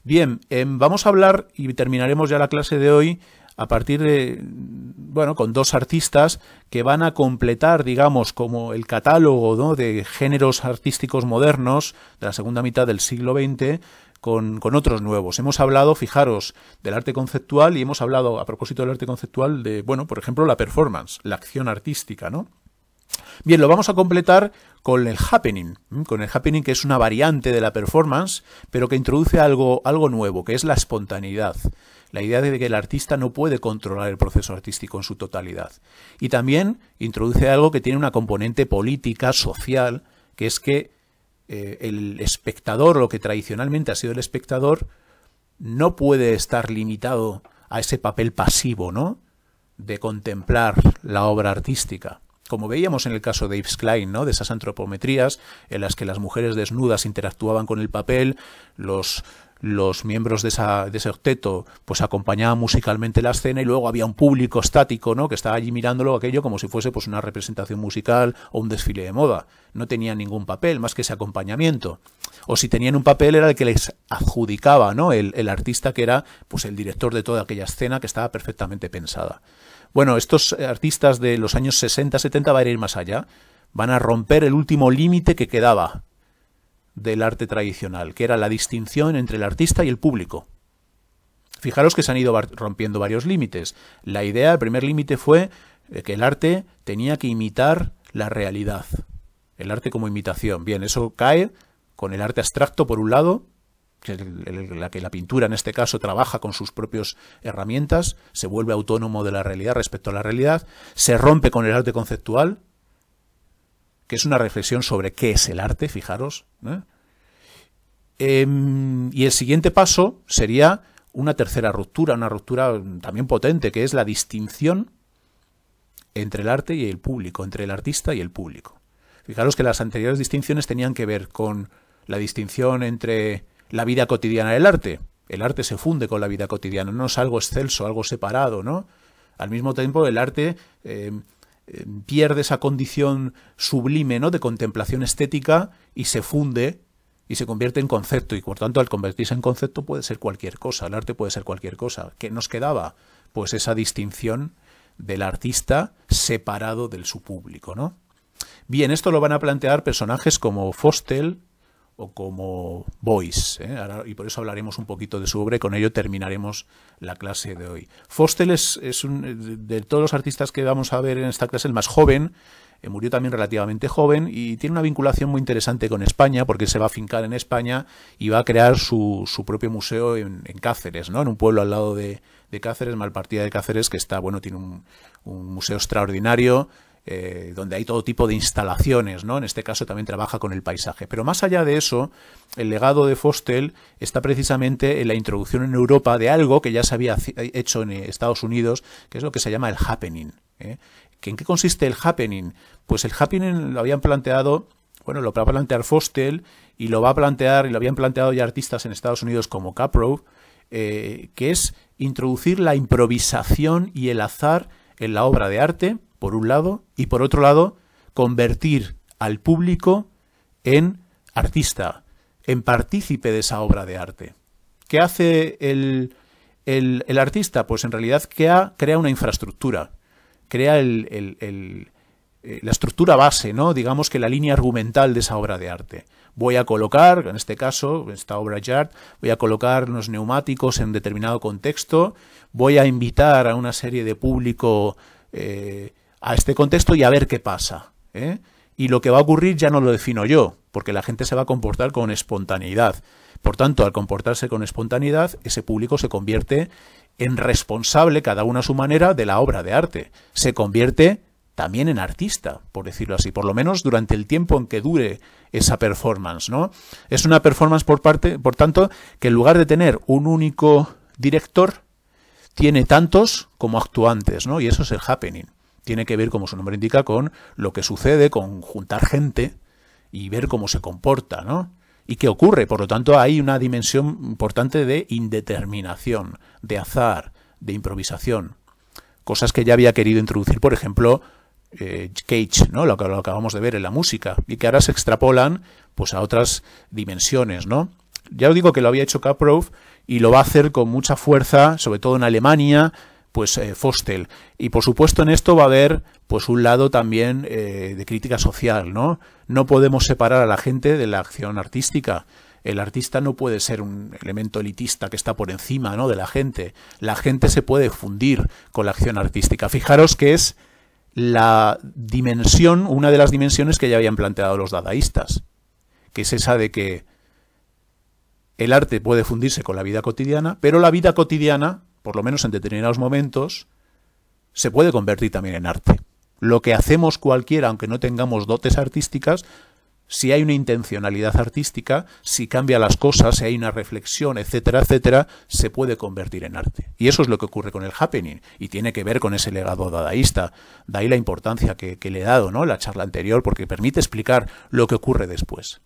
Bien, em, vamos a hablar y terminaremos ya la clase de hoy a partir de, bueno, con dos artistas que van a completar, digamos, como el catálogo de géneros artísticos modernos de la segunda mitad del siglo XX con, otros nuevos. Hemos hablado, fijaros, del arte conceptual y hemos hablado, a propósito del arte conceptual, de, bueno, por ejemplo, la performance, la acción artística, ¿no? Bien, lo vamos a completar con el happening, con el happening que es una variante de la performance, pero que introduce algo, algo nuevo, que es la espontaneidad la idea de que el artista no puede controlar el proceso artístico en su totalidad. Y también introduce algo que tiene una componente política, social, que es que eh, el espectador, lo que tradicionalmente ha sido el espectador, no puede estar limitado a ese papel pasivo, ¿no? De contemplar la obra artística. Como veíamos en el caso de Yves Klein, ¿no? De esas antropometrías en las que las mujeres desnudas interactuaban con el papel, los, los miembros de, ese octeto pues acompañaban musicalmente la escena y luego había un público estático ¿no? que estaba allí mirándolo aquello como si fuese pues una representación musical o un desfile de moda. No tenían ningún papel más que ese acompañamiento. O si tenían un papel era el que les adjudicaba ¿no? el, el artista que era pues el director de toda aquella escena que estaba perfectamente pensada. Bueno, estos artistas de los años 60-70 van a ir más allá. Van a romper el último límite que quedaba del arte tradicional, que era la distinción entre el artista y el público. Fijaros que se han ido rompiendo varios límites. La idea, el primer límite fue eh, que el arte tenía que imitar la realidad. El arte como imitación. Bien, eso cae con el arte abstracto por un lado, que la que la pintura en este caso trabaja con sus propias herramientas, se vuelve autónomo de la realidad respecto a la realidad, se rompe con el arte conceptual, que es una reflexión sobre qué es el arte, fijaros. ¿eh? Em, y el siguiente paso sería una tercera ruptura, una ruptura también potente, que es la distinción entre el arte y el público, entre el artista y el público. Fijaros que las anteriores distinciones tenían que ver con la distinción entre la vida cotidiana y el arte. El arte se funde con la vida cotidiana, no es algo excelso, algo separado, ¿no? Al mismo tiempo, el arte em, eh, pierde esa condición sublime ¿no? de contemplación estética y se funde y se convierte en concepto. Y por tanto, al convertirse en concepto puede ser cualquier cosa, el arte puede ser cualquier cosa. ¿Qué nos quedaba? Pues esa distinción del artista separado del su público, ¿no? Bien, esto lo van a plantear personajes como Fostel o como Boyce, ¿eh? y por eso hablaremos un poquito de su obra y con ello terminaremos la clase de hoy. Fostel es, es un, de todos los artistas que vamos a ver en esta clase el más joven, eh, murió también relativamente joven y tiene una vinculación muy interesante con España porque se va a fincar en España y va a crear su, su propio museo en, Cáceres, ¿no? en un pueblo al lado de, de Cáceres, Malpartida de Cáceres, que está, bueno, tiene un, un museo extraordinario eh, donde hay todo tipo de instalaciones, ¿no? En este caso también trabaja con el paisaje. Pero más allá de eso, el legado de Fostel está precisamente en la introducción en Europa de algo que ya se había hecho en eh, Estados Unidos, que es lo que se llama el happening. ¿eh? ¿En qué consiste el happening? Pues el happening lo habían planteado, bueno, lo va a plantear Fostel y lo va a plantear, y lo habían planteado ya artistas en Estados Unidos como Kaprow, que es introducir la improvisación y el azar en la obra de arte por un lado, y por otro lado, convertir al público en artista, en partícipe de esa obra de arte. ¿Qué hace el, artista? Pues en realidad crea, una infraestructura, crea eh, la estructura base, ¿no? digamos que la línea argumental de esa obra de arte. Voy a colocar, en este caso, esta obra Yard, voy a colocar unos neumáticos en determinado contexto, voy a invitar a una serie de público eh, a este contexto y a ver qué pasa. ¿eh? Y lo que va a ocurrir ya no lo defino yo, porque la gente se va a comportar con espontaneidad. Por tanto, al comportarse con espontaneidad, ese público se convierte en responsable, cada uno a su manera, de la obra de arte. Se convierte también en artista, por decirlo así, por lo menos durante el tiempo en que dure esa performance, ¿no? Es una performance por parte, por tanto, que en lugar de tener un único director, tiene tantos como actuantes, ¿no? Y eso es el happening tiene que ver, como su nombre indica, con lo que sucede, con juntar gente y ver cómo se comporta, ¿no? Y qué ocurre. Por lo tanto, hay una dimensión importante de indeterminación, de azar, de improvisación. Cosas que ya había querido introducir, por ejemplo, eh, Cage, ¿no? Lo que lo acabamos de ver en la música. Y que ahora se extrapolan pues, a otras dimensiones, ¿no? Ya os digo que lo había hecho Kaprov y lo va a hacer con mucha fuerza, sobre todo en Alemania, pues eh, Fostel. Y por supuesto en esto va a haber pues un lado también eh, de crítica social, ¿no? No podemos separar a la gente de la acción artística. El artista no puede ser un elemento elitista que está por encima, ¿no? de la gente. La gente se puede fundir con la acción artística. Fijaros que es la dimensión, una de las dimensiones que ya habían planteado los dadaístas, que es esa de que el arte puede fundirse con la vida cotidiana, pero la vida cotidiana por lo menos en determinados momentos, se puede convertir también en arte. Lo que hacemos cualquiera, aunque no tengamos dotes artísticas, si hay una intencionalidad artística, si cambia las cosas, si hay una reflexión, etcétera, etcétera, se puede convertir en arte. Y eso es lo que ocurre con el happening, y tiene que ver con ese legado dadaísta. De ahí la importancia que, le he dado, ¿no? La charla anterior, porque permite explicar lo que ocurre después.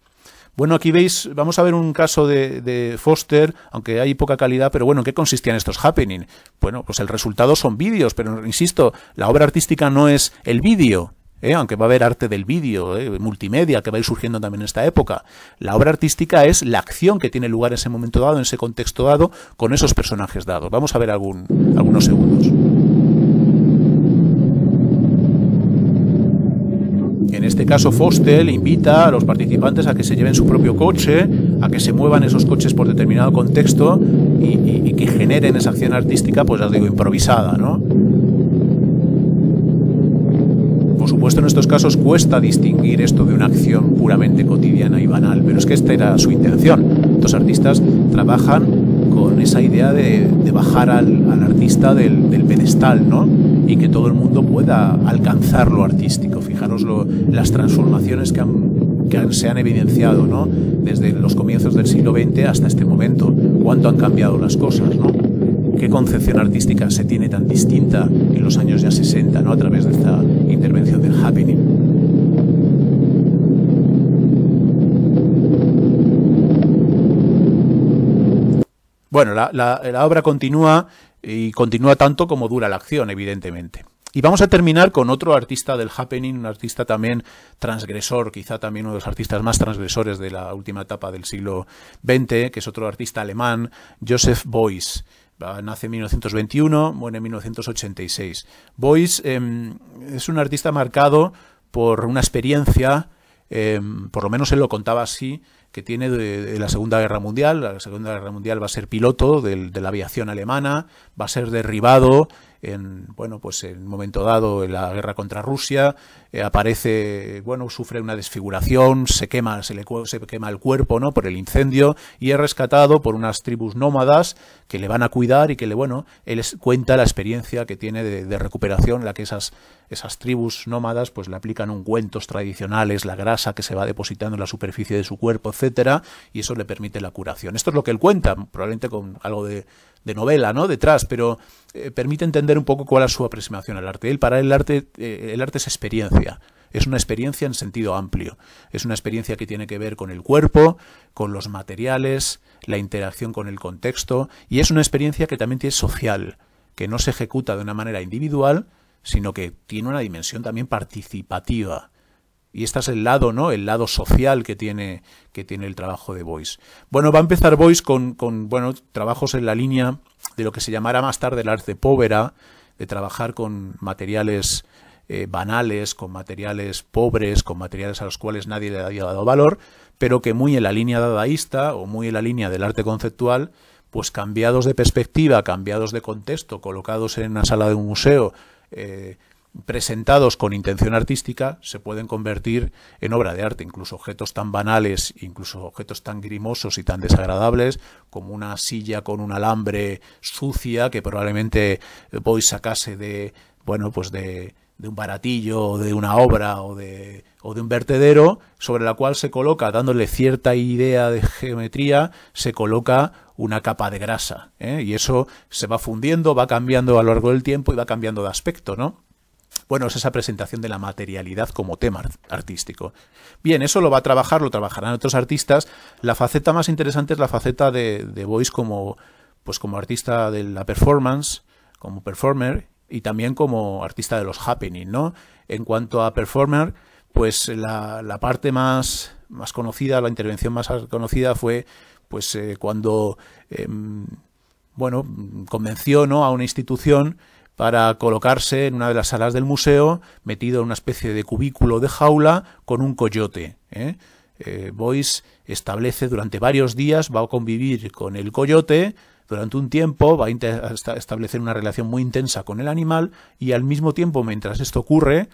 Bueno, aquí veis, vamos a ver un caso de, Foster, aunque hay poca calidad, pero bueno, ¿en qué consistían estos happening? Bueno, pues el resultado son vídeos, pero insisto, la obra artística no es el vídeo, ¿eh? aunque va a haber arte del vídeo, ¿eh? multimedia, que va a ir surgiendo también en esta época. La obra artística es la acción que tiene lugar en ese momento dado, en ese contexto dado, con esos personajes dados. Vamos a ver algún, algunos segundos. En este caso Fostel invita a los participantes a que se lleven su propio coche, a que se muevan esos coches por determinado contexto y, que generen esa acción artística, pues ya digo, improvisada, ¿no? Por supuesto, en estos casos cuesta distinguir esto de una acción puramente cotidiana y banal, pero es que esta era su intención. Estos artistas trabajan con esa idea de, bajar al, artista del, del pedestal, ¿no? y que todo el mundo pueda alcanzar lo artístico. Fijaros las transformaciones que, se han evidenciado desde los comienzos del siglo XX hasta este momento, cuánto han cambiado las cosas. ¿no? qué concepción artística se tiene tan distinta en los años ya 60, ¿no? A través de esta intervención del happening. Bueno, la obra continúa y continúa tanto como dura la acción, evidentemente. Y vamos a terminar con otro artista del happening, un artista también transgresor, quizá también uno de los artistas más transgresores de la última etapa del siglo XX, que es otro artista alemán, Joseph Beuys. Nace en 1921, muere en 1986. Beuys em, es un artista marcado por una experiencia Em, por lo menos él lo contaba así, que tiene de, la Segunda Guerra Mundial. La Segunda Guerra Mundial va a ser piloto de la aviación alemana, va a ser derribado en bueno pues en un momento dado en la guerra contra Rusia eh, aparece bueno sufre una desfiguración se quema se le quema el cuerpo no por el incendio y es rescatado por unas tribus nómadas que le van a cuidar y que le bueno él cuenta la experiencia que tiene de, recuperación la que esas tribus nómadas pues le aplican ungüentos tradicionales la grasa que se va depositando en la superficie de su cuerpo etcétera y eso le permite la curación esto es lo que él cuenta probablemente con algo de de novela, ¿no? Detrás, pero eh, permite entender un poco cuál es su aproximación al arte. Él, para él, el arte, eh, el arte es experiencia. Es una experiencia en sentido amplio. Es una experiencia que tiene que ver con el cuerpo, con los materiales, la interacción con el contexto, y es una experiencia que también tiene social, que no se ejecuta de una manera individual, sino que tiene una dimensión también participativa y este es el lado, ¿no? El lado social que tiene, que tiene el trabajo de Boyce. Bueno, va a empezar Boyce con, bueno, trabajos en la línea de lo que se llamará más tarde el arte povera, de trabajar con materiales eh, banales, con materiales pobres, con materiales a los cuales nadie le había dado valor, pero que muy en la línea dadaísta o muy en la línea del arte conceptual, pues cambiados de perspectiva, cambiados de contexto, colocados en una sala de un museo, eh, presentados con intención artística se pueden convertir en obra de arte, incluso objetos tan banales, incluso objetos tan grimosos y tan desagradables como una silla con un alambre sucia que probablemente voy sacase de, bueno, pues de, un baratillo o de una obra o de, o de un vertedero sobre la cual se coloca, dándole cierta idea de geometría, se coloca una capa de grasa ¿eh? y eso se va fundiendo, va cambiando a lo largo del tiempo y va cambiando de aspecto, ¿no? Bueno, es esa presentación de la materialidad como tema artístico. Bien, eso lo va a trabajar, lo trabajarán otros artistas. La faceta más interesante es la faceta de, de como, pues como artista de la performance, como performer y también como artista de los happening, ¿no? En cuanto a performer, pues la, parte más, más conocida, la intervención más conocida fue pues eh, cuando em, bueno, convenció a una institución para colocarse en una de las salas del museo, metido en una especie de cubículo de jaula con un coyote. ¿eh? Eh, Boyce establece durante varios días, va a convivir con el coyote durante un tiempo, va a establecer una relación muy intensa con el animal y al mismo tiempo, mientras esto ocurre,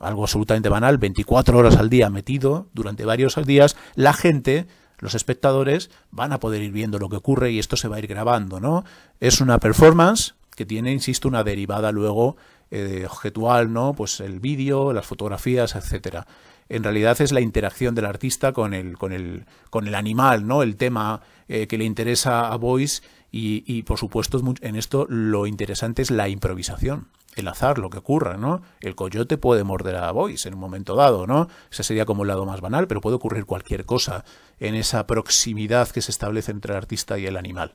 algo absolutamente banal, 24 horas al día metido durante varios días, la gente los espectadores van a poder ir viendo lo que ocurre y esto se va a ir grabando, ¿no? Es una performance, que tiene, insisto, una derivada luego eh, objetual, ¿no? Pues el vídeo, las fotografías, etcétera. En realidad es la interacción del artista con el, con el, con el animal, ¿no? El tema eh, que le interesa a Boyce y, y, por supuesto, en esto lo interesante es la improvisación, el azar, lo que ocurra, ¿no? El coyote puede morder a Boyce en un momento dado, ¿no? Ese sería como el lado más banal, pero puede ocurrir cualquier cosa en esa proximidad que se establece entre el artista y el animal.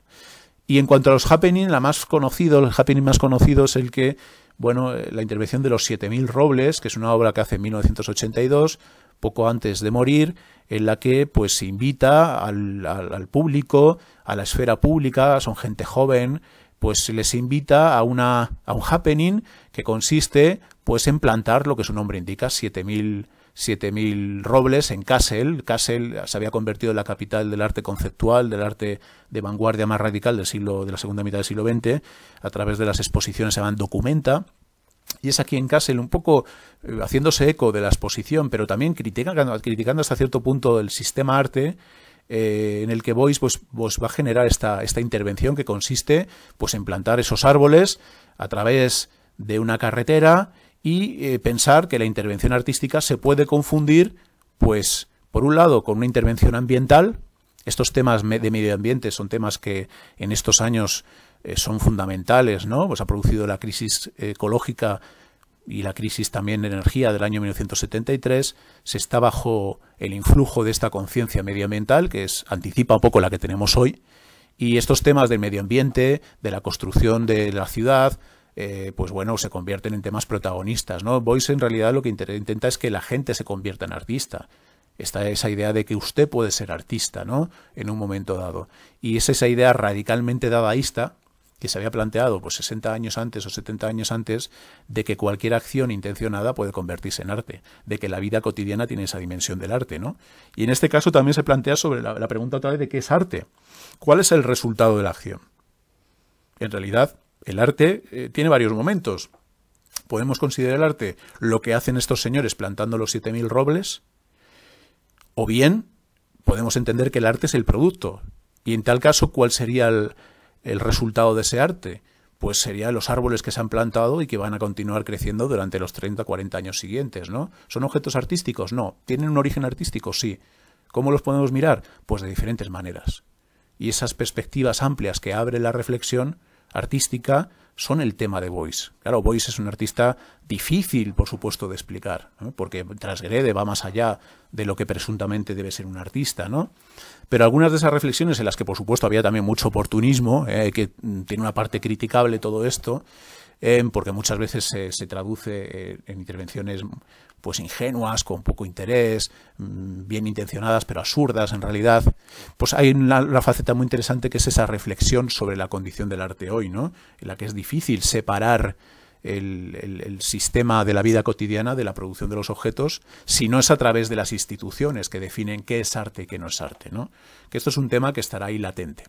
Y en cuanto a los happening, la más conocido, el happening más conocido es el que, bueno, eh, la intervención de los 7.000 robles, que es una obra que hace en 1982, poco antes de morir, en la que pues se invita al, al, público, a la esfera pública, son gente joven, pues les invita a, una, a un happening que consiste pues en plantar lo que su nombre indica, 7.000 7.000 robles en Kassel. Kassel se había convertido en la capital del arte conceptual, del arte de vanguardia más radical del siglo, de la segunda mitad del siglo XX, a través de las exposiciones se llaman Documenta. Y es aquí en Kassel, un poco eh, haciéndose eco de la exposición, pero también criticando, criticando hasta cierto punto el sistema arte, eh, en el que Boyce pues, pues va a generar esta, esta intervención que consiste pues, en plantar esos árboles a través de una carretera y eh, pensar que la intervención artística se puede confundir, pues, por un lado, con una intervención ambiental. Estos temas de medio ambiente son temas que en estos años eh, son fundamentales, ¿no? Pues ha producido la crisis ecológica y la crisis también de energía del año 1973 se está bajo el influjo de esta conciencia medioambiental que anticipa un poco la que tenemos hoy y estos temas del medio ambiente, de la construcción de la ciudad, eh, pues bueno, se convierten en temas protagonistas. ¿no? voy en realidad lo que intenta es que la gente se convierta en artista. Está esa idea de que usted puede ser artista, ¿no? En un momento dado. Y es esa idea radicalmente dadaísta que se había planteado pues 60 años antes o 70 años antes de que cualquier acción intencionada puede convertirse en arte, de que la vida cotidiana tiene esa dimensión del arte, ¿no? Y en este caso también se plantea sobre la, la pregunta otra vez de qué es arte. ¿Cuál es el resultado de la acción? En realidad, el arte eh, tiene varios momentos. Podemos considerar el arte lo que hacen estos señores plantando los 7.000 robles, o bien podemos entender que el arte es el producto. Y en tal caso, ¿cuál sería el, resultado de ese arte? Pues serían los árboles que se han plantado y que van a continuar creciendo durante los 30, 40 años siguientes, ¿no? ¿Son objetos artísticos? No. ¿Tienen un origen artístico? Sí. ¿Cómo los podemos mirar? Pues de diferentes maneras. Y esas perspectivas amplias que abre la reflexión artística son el tema de Boyce. Claro, Boyce es un artista difícil, por supuesto, de explicar, porque transgrede, va más allá de lo que presuntamente debe ser un artista, ¿no? Pero algunas de esas reflexiones, en las que por supuesto había también mucho oportunismo, ¿eh? que tiene una parte criticable todo esto, eh, porque muchas veces se traduce eh, en intervenciones pues ingenuas, con poco interés, mm, bien intencionadas, pero absurdas en realidad, pues hay una, faceta muy interesante que es esa reflexión sobre la condición del arte hoy, ¿no? En la que es difícil separar el, el, sistema de la vida cotidiana, de la producción de los objetos, si no es a través de las instituciones que definen qué es arte y qué no es arte. ¿no? Que esto es un tema que estará ahí latente.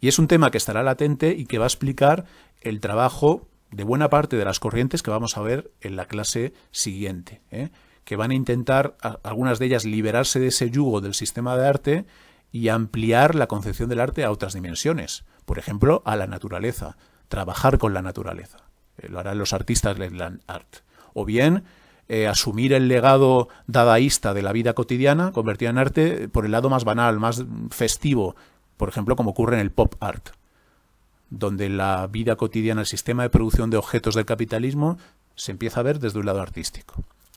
Y es un tema que estará latente y que va a explicar el trabajo de buena parte de las corrientes que vamos a ver en la clase siguiente, ¿eh? que van a intentar, algunas de ellas, liberarse de ese yugo del sistema de arte y ampliar la concepción del arte a otras dimensiones, por ejemplo, a la naturaleza, trabajar con la naturaleza, eh, lo harán los artistas del land art, o bien eh, asumir el legado dadaísta de la vida cotidiana, convertido en arte por el lado más banal, más festivo, por ejemplo, como ocurre en el pop art donde la vida cotidiana, el sistema de producción de objetos del capitalismo, se empieza a ver desde un lado artístico.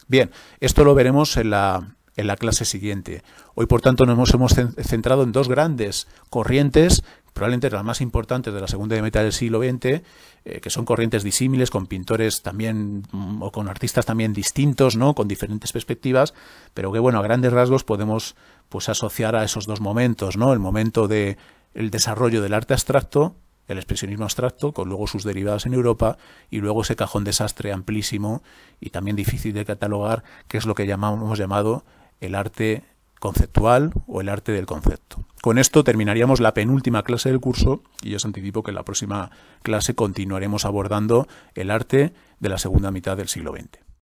Bien, esto lo veremos en la, clase siguiente. Hoy, por tanto, nos hemos centrado en dos grandes corrientes, probablemente las más importantes de la segunda mitad del siglo XX, eh, que son corrientes disímiles, con pintores también, mm, o con artistas también distintos, ¿no? con diferentes perspectivas, pero que, bueno, a grandes rasgos podemos pues, asociar a esos dos momentos, ¿no? el momento del desarrollo del arte abstracto el expresionismo abstracto, con luego sus derivadas en Europa, y luego ese cajón desastre amplísimo y también difícil de catalogar, que es lo que hemos llamado el arte conceptual o el arte del concepto. Con esto terminaríamos la penúltima clase del curso y yo os anticipo que en la próxima clase continuaremos abordando el arte de la segunda mitad del siglo XX.